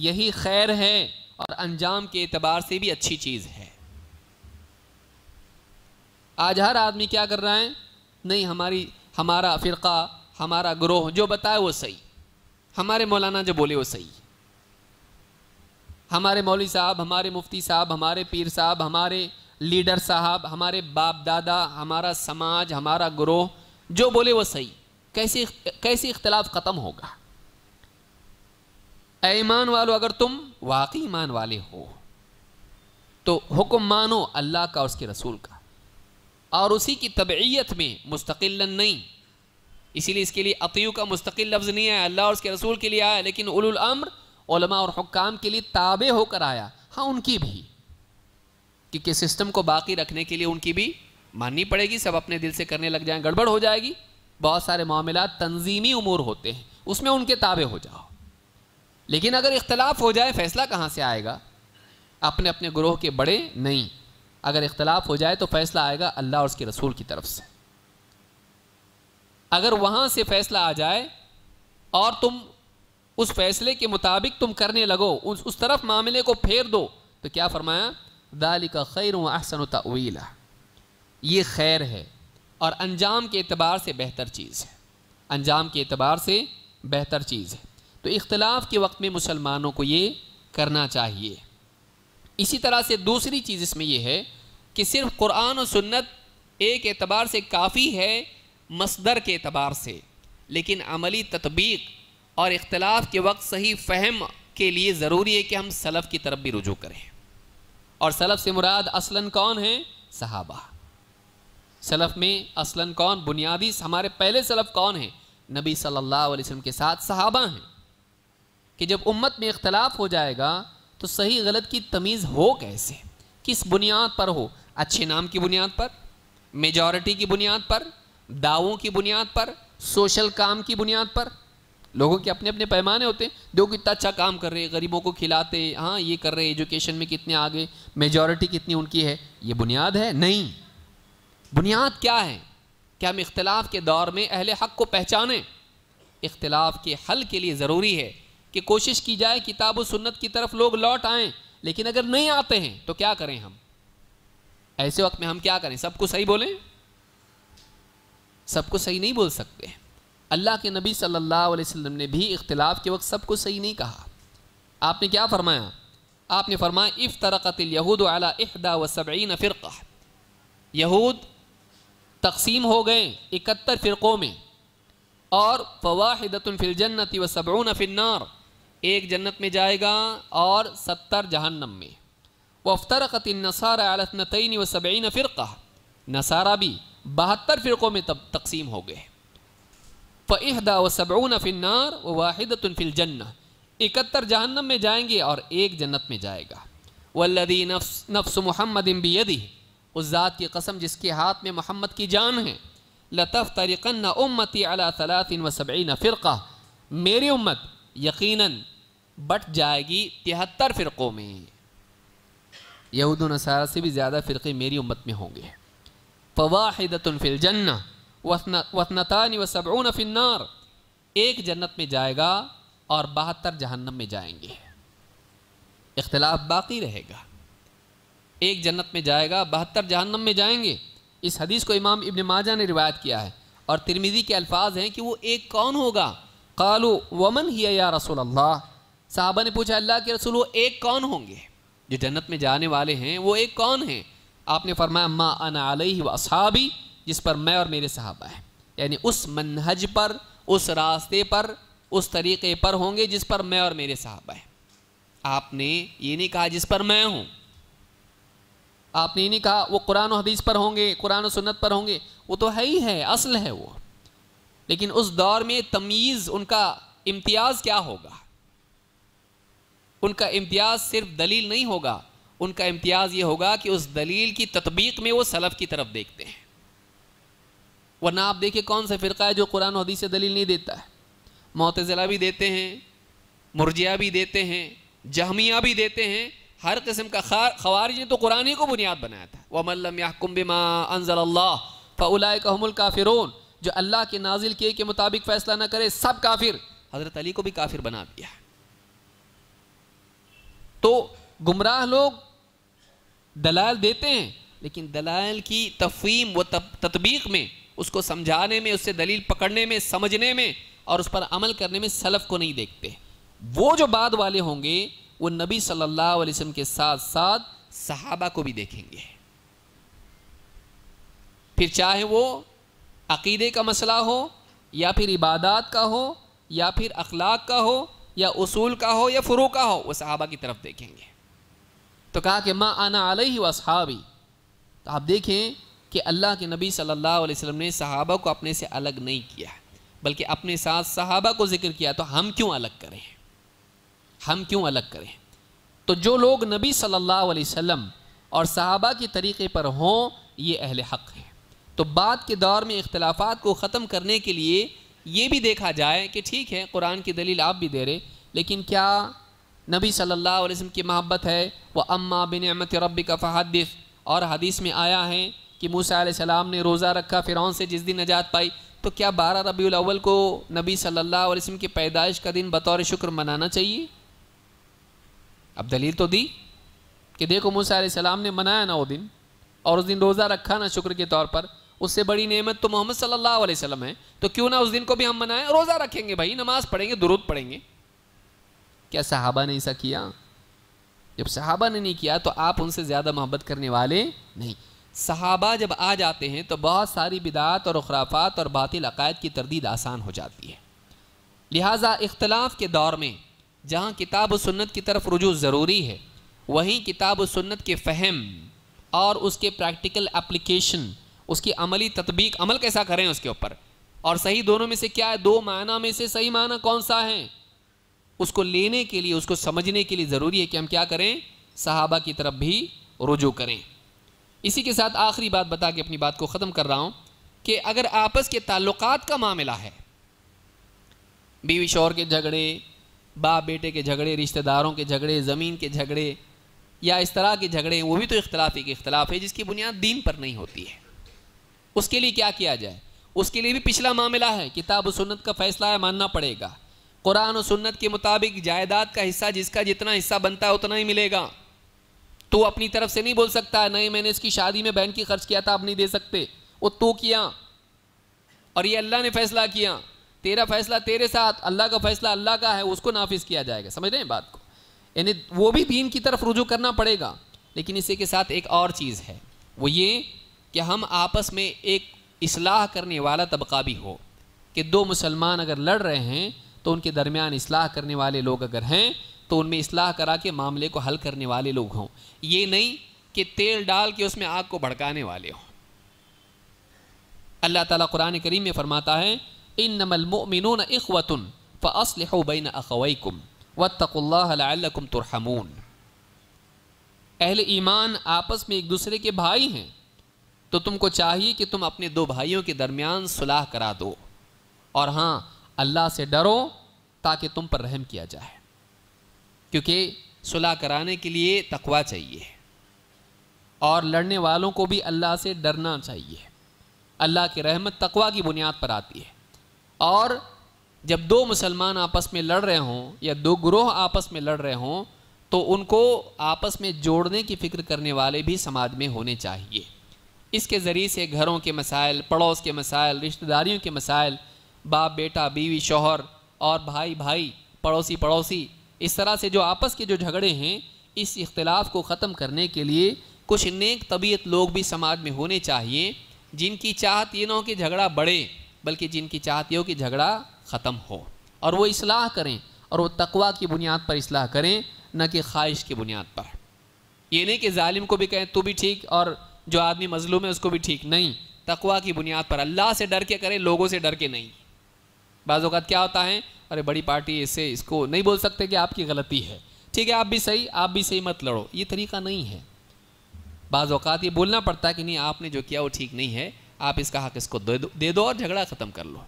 यही खैर है और अंजाम के अतबार से भी अच्छी चीज़ है आज हर आदमी क्या कर रहा है नहीं हमारी हमारा फ़िरका हमारा ग्रोह जो बताए वो सही हमारे मौलाना जो बोले वो सही हमारे मौली साहब हमारे मुफ्ती साहब हमारे पीर साहब हमारे लीडर साहब हमारे बाप दादा हमारा समाज हमारा ग्रोह जो बोले वो सही कैसे कैसे इख्तलाफ ख़त्म होगा ऐमान वालों अगर तुम वाकई ईमान वाले हो तो हुक्म मानो अल्लाह का उसके रसूल का और उसी की तबीयत में मुस्तकिल नहीं इसीलिए इसके लिए अतयु का मुस्तकिल लफ्ज़ नहीं आया अल्लाह और उसके रसूल के लिए आया लेकिन उलमा और हुक्काम के लिए ताबे होकर आया हाँ उनकी भी क्योंकि सिस्टम को बाकी रखने के लिए उनकी भी माननी पड़ेगी सब अपने दिल से करने लग जाए गड़बड़ हो जाएगी बहुत सारे मामला तंजीमी उमूर होते हैं उसमें उनके ताबे हो जाओ लेकिन अगर इख्तलाफ हो जाए फैसला कहाँ से आएगा अपने अपने ग्रोह के बड़े नहीं अगर इख्तलाफ हो जाए तो फैसला आएगा अल्लाह और उसके रसूल की तरफ से अगर वहाँ से फैसला आ जाए और तुम उस फैसले के मुताबिक तुम करने लगो उस उस तरफ मामले को फेर दो तो क्या फरमाया दाली का खैर अहसन तवीला ये खैर है और अंजाम के अतबार से बेहतर चीज़ है अंजाम के अतबार से बेहतर चीज़ है तो इख्तलाफ के वक्त में मुसलमानों को ये करना चाहिए इसी तरह से दूसरी चीज़ इसमें यह है कि सिर्फ कुरान और सुन्नत एक एतबार से काफ़ी है मसदर के अतबार से लेकिन अमली ततबीक और इख्तलाफ के वक्त सही फहम के लिए ज़रूरी है कि हम सलफ़ की तरफ भी रुजू करें और सलफ़ से मुराद असलन कौन है सहाबा सलफ़ में असलन कौन बुनियादी हमारे पहले सलफ़ कौन है नबी सल्लल्लाहु अलैहि वसल्लम के साथ सहाबा हैं कि जब उम्मत में इख्तलाफ हो जाएगा तो सही गलत की तमीज़ हो कैसे किस बुनियाद पर हो अच्छे नाम की बुनियाद पर मेजॉरिटी की बुनियाद पर दावों की बुनियाद पर सोशल काम की बुनियाद पर लोगों के अपने अपने पैमाने होते हैं जो कितना अच्छा काम कर रहे हैं गरीबों को खिलाते हाँ ये कर रहे हैं एजुकेशन में कितने आगे मेजॉरिटी कितनी उनकी है ये बुनियाद है नहीं बुनियाद क्या है कि हम इख्तलाफ के दौर में अहल हक को पहचानें इख्तलाफ के हल के लिए ज़रूरी है कि कोशिश की जाए किताब व सुन्नत की तरफ लोग लौट आएँ लेकिन अगर नहीं आते हैं तो क्या करें हम ऐसे वक्त में हम क्या करें सबको सही बोलें सबको सही नहीं बोल सकते अल्लाह के नबी सल्लल्लाहु अलैहि वसल्लम ने भी इख्तलाफ के वक्त सबको सही नहीं कहा आपने क्या फरमाया आपने फरमाया इफ़ तरक़त यहूद अला इहदा व सबीन फ़िरका यहूद तकसीम हो गए इकहत्तर फ़िरक़ों में और फ़वाहिदतफ़िल जन्नति व सबून फिनार एक जन्नत में जाएगा और सत्तर जहन्नम में वफ्तरक़त नसारा अलतनतनी व सबीन फ़िरक़ा नसारा भी बहत्तर फ़िरक़ों में तब तकसीम हो गए फ़हदा व सबून फिनार व वाहिदतफ़िल जन्ना इकहत्तर जहन्नम में जाएंगे और एक जन्नत में जाएगा वल्लदी नफ्स नफ्स महमदिन बियदी उस ज़ात की कसम जिसके हाथ में मोहम्मद की जान है लतफ़ तरीक़न उम्मती अलातिन वसबीन फ़िरका मेरी उम्मत यकीनन बट जाएगी तिहत्तर फ़िरक़ों में यहूद नसारा से भी ज़्यादा फ़िरक़े मेरी उम्मत में होंगे फ़वाहिदतफ़िलजन्ना वसनतान वसबून फ़िन्नार एक जन्नत में जाएगा और बहत्तर जहन्नम में जाएंगे इख्तलाफ बाकी रहेगा एक जन्नत में जाएगा बहत्तर जहन्नम में जाएंगे इस हदीस को इमाम इब्न माजा ने रिवायत किया है और तिरमिज़ी के अल्फाज हैं कि वो एक कौन होगा कालो वमन ही या रसूल अल्लाह साहबा ने पूछा अल्लाह के रसूल वो एक कौन होंगे जो जन्नत में जाने वाले हैं वो एक कौन हैं आपने फरमाया माँ अनालही व असहाबी जिस पर मैं और मेरे सहाबा हैं यानी उस मनहज पर उस रास्ते पर उस तरीक़े पर होंगे जिस पर मैं और मेरे साहबा हैं आपने ये नहीं कहा जिस पर मैं हूँ आपने नहीं कहा वो कुरान हदीस पर होंगे कुरान सुन्नत पर होंगे वो तो है ही है असल है वो लेकिन उस दौर में तमीज़ उनका इम्तियाज़ क्या होगा उनका इम्तियाज़ सिर्फ दलील नहीं होगा उनका इम्तियाज़ ये होगा कि उस दलील की तदबीक में वो सलफ़ की तरफ देखते हैं वरना आप देखिए कौन सा फ़िरका है जो कुरान हदीस से दलील नहीं देता है मोतज़िला भी देते हैं मुरजिया भी देते हैं जहमिया भी देते हैं हर किस्म का खवारज ने तो कुरान ही को बुनियाद बनाया था वमल्लम याकुम बिमा अनजल अल्लाह फ़लाए काफिरून जो अल्लाह के नाजिल किए के मुताबिक फ़ैसला ना करे सब काफिर हज़रत अली को भी काफिर बना दिया तो गुमराह लोग दलाल देते हैं लेकिन दलाल की तफहीम व ततबीक में उसको समझाने में उससे दलील पकड़ने में समझने में और उस पर अमल करने में सलफ़ को नहीं देखते वो जो बाद वाले होंगे वो नबी सल्लल्लाहु अलैहि वसल्लम के साथ साथ सहाबा को भी देखेंगे फिर चाहे वो अकीदे का मसला हो या फिर इबादत का हो या फिर अखलाक का हो या उसूल का हो या फ़रू का हो वो सहाबा की तरफ देखेंगे तो कहा कि माँ आना आल व सहाबी तो आप देखें कि अल्लाह के नबी सल्लल्लाहु अलैहि वसल्लम ने सहाबा को अपने से अलग नहीं किया बल्कि अपने साथ सहाबा को जिक्र किया तो हम क्यों अलग करें हम क्यों अलग करें तो जो लोग नबी सल्लल्लाहु अलैहि वसल्लम और साहबा के तरीक़े पर हों ये अहल हक है तो बाद के दौर में इख्तलाफात को ख़त्म करने के लिए ये भी देखा जाए कि ठीक है कुरान की दलील आप भी दे रहे लेकिन क्या नबी सल्लल्लाहु अलैहि वसल्लम की मोहब्बत है वह अम्मा बिन अमत रब का फ़हादिस और हदीस में आया है कि मूसा सलाम ने रोज़ा रखा फ़िरौन से जिस दिन नजात पाई तो क्या बारह रबी अव्वल को नबी सल्ला वसम की पैदाइश का दिन बतौर शुक्र मनाना चाहिए अब दलील तो दी कि देखो मूसा सलाम ने मनाया ना वो दिन और उस दिन रोज़ा रखा ना शुक्र के तौर पर उससे बड़ी नेमत तो मोहम्मद सल्लल्लाहु अलैहि वसल्लम है तो क्यों ना उस दिन को भी हम मनाएं रोज़ा रखेंगे भाई नमाज़ पढ़ेंगे दुरुद पढ़ेंगे क्या सहाबा ने ऐसा किया जब सहाबा ने नहीं किया तो आप उनसे ज़्यादा मोहब्बत करने वाले नहीं सहाबा जब आ जाते हैं तो बहुत सारी बिदात और अखराफात और बातिल अकायद की तरदीद आसान हो जाती है लिहाजा इख्तलाफ के दौर में जहाँ किताब सुन्नत की तरफ रुजू ज़रूरी है वहीं किताब सुन्नत के फ़हम और उसके प्रैक्टिकल एप्लीकेशन उसकी अमली तदबीक अमल कैसा करें उसके ऊपर और सही दोनों में से क्या है दो माना में से सही माना कौन सा है उसको लेने के लिए उसको समझने के लिए ज़रूरी है कि हम क्या करें सहाबा की तरफ भी रुजू करें इसी के साथ आखिरी बात बता के अपनी बात को ख़त्म कर रहा हूँ कि अगर आपस के ताल्लुक का मामला है बीवी शोर के झगड़े बाप बेटे के झगड़े रिश्तेदारों के झगड़े ज़मीन के झगड़े या इस तरह के झगड़े वो भी तो इख्तलाफ के इख्तलाफ है जिसकी बुनियाद दीन पर नहीं होती है उसके लिए क्या किया जाए उसके लिए भी पिछला मामला है किताब व सुन्नत का फ़ैसला है मानना पड़ेगा कुरान और सुन्नत के मुताबिक जायदाद का हिस्सा जिसका जितना हिस्सा बनता है उतना ही मिलेगा तो अपनी तरफ से नहीं बोल सकता नहीं मैंने इसकी शादी में बहन की खर्च किया था आप नहीं दे सकते वो तो किया और ये अल्लाह ने फैसला किया तेरा फैसला तेरे साथ अल्लाह का फैसला अल्लाह का है उसको नाफिज किया जाएगा समझ रहे हैं बात को यानी वो भी दीन की तरफ रुजू करना पड़ेगा लेकिन इसी के साथ एक और चीज़ है वो ये कि हम आपस में एक इसलाह करने वाला तबका भी हो कि दो मुसलमान अगर लड़ रहे हैं तो उनके दरमियान इसलाह करने वाले लोग अगर हैं तो उनमें इसलाह करा के मामले को हल करने वाले लोग हों ये नहीं कि तेल डाल के उसमें आग को भड़काने वाले हों अल्लाह ताला कुरान करीम में फरमाता है इन नमलमिन इखवतन फ़ासलिन अखवैकुम वत्तकुल्लाकुम तुरहमून अहल ईमान आपस में एक दूसरे के भाई हैं तो तुमको चाहिए कि तुम अपने दो भाइयों के दरमियान सुलह करा दो और हाँ अल्लाह से डरो ताकि तुम पर रहम किया जाए क्योंकि सुलह कराने के लिए तकवा चाहिए और लड़ने वालों को भी अल्लाह से डरना चाहिए अल्लाह की रहमत तकवा की बुनियाद पर आती है और जब दो मुसलमान आपस में लड़ रहे हों या दो ग्रोह आपस में लड़ रहे हों तो उनको आपस में जोड़ने की फ़िक्र करने वाले भी समाज में होने चाहिए इसके ज़रिए से घरों के मसाइल पड़ोस के मसाइल रिश्तेदारियों के मसाइल बाप बेटा बीवी शोहर और भाई भाई पड़ोसी पड़ोसी इस तरह से जो आपस के जो झगड़े हैं इस इख्तलाफ को ख़त्म करने के लिए कुछ नेक तबीयत लोग भी समाज में होने चाहिए जिनकी चाहत ये ना हो कि झगड़ा बढ़े बल्कि जिनकी चाहती हो कि झगड़ा ख़त्म हो और वो इसलाह करें और वो तकवा की बुनियाद पर इसलाह करें न कि ख्वाहिश की बुनियाद पर ये नहीं कि ालिम को भी कहें तू भी ठीक और जो आदमी मजलूम है उसको भी ठीक नहीं तकवा की बुनियाद पर अल्लाह से डर के करें लोगों से डर के नहीं बाज़ात क्या होता है अरे बड़ी पार्टी इससे इसको नहीं बोल सकते कि आपकी गलती है ठीक है आप भी सही आप भी सही मत लड़ो ये तरीका नहीं है बाज़ात ये बोलना पड़ता है कि नहीं आपने जो किया वो ठीक नहीं है आप इसका हक इसको दे दो दे दो और झगड़ा ख़त्म कर लो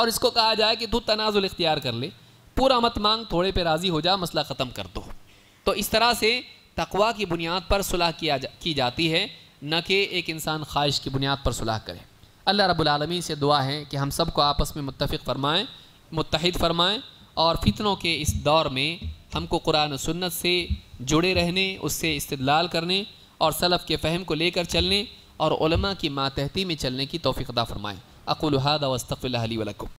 और इसको कहा जाए कि तू तनाजुल इख्तियार कर ले पूरा मत मांग थोड़े पे राज़ी हो जा मसला ख़त्म कर दो तो इस तरह से तकवा की बुनियाद पर सुलह किया जा, की जाती है न कि एक इंसान ख्वाहिश की बुनियाद पर सुलह करे अल्लाह रब्लमी से दुआ है कि हम सबको आपस में मुतफ़ फरमाएँ मुतहद फरमाएँ और फितनों के इस दौर में हमको कुरान सुन्नत से जुड़े रहने उससे इस्तलाल करने और सलफ़ के फ़हम को लेकर चलने और की मातहती में चलने की तोफ़ी अदा फ़रमाएँ अकुल हादा वस्तफ़ल वलकुम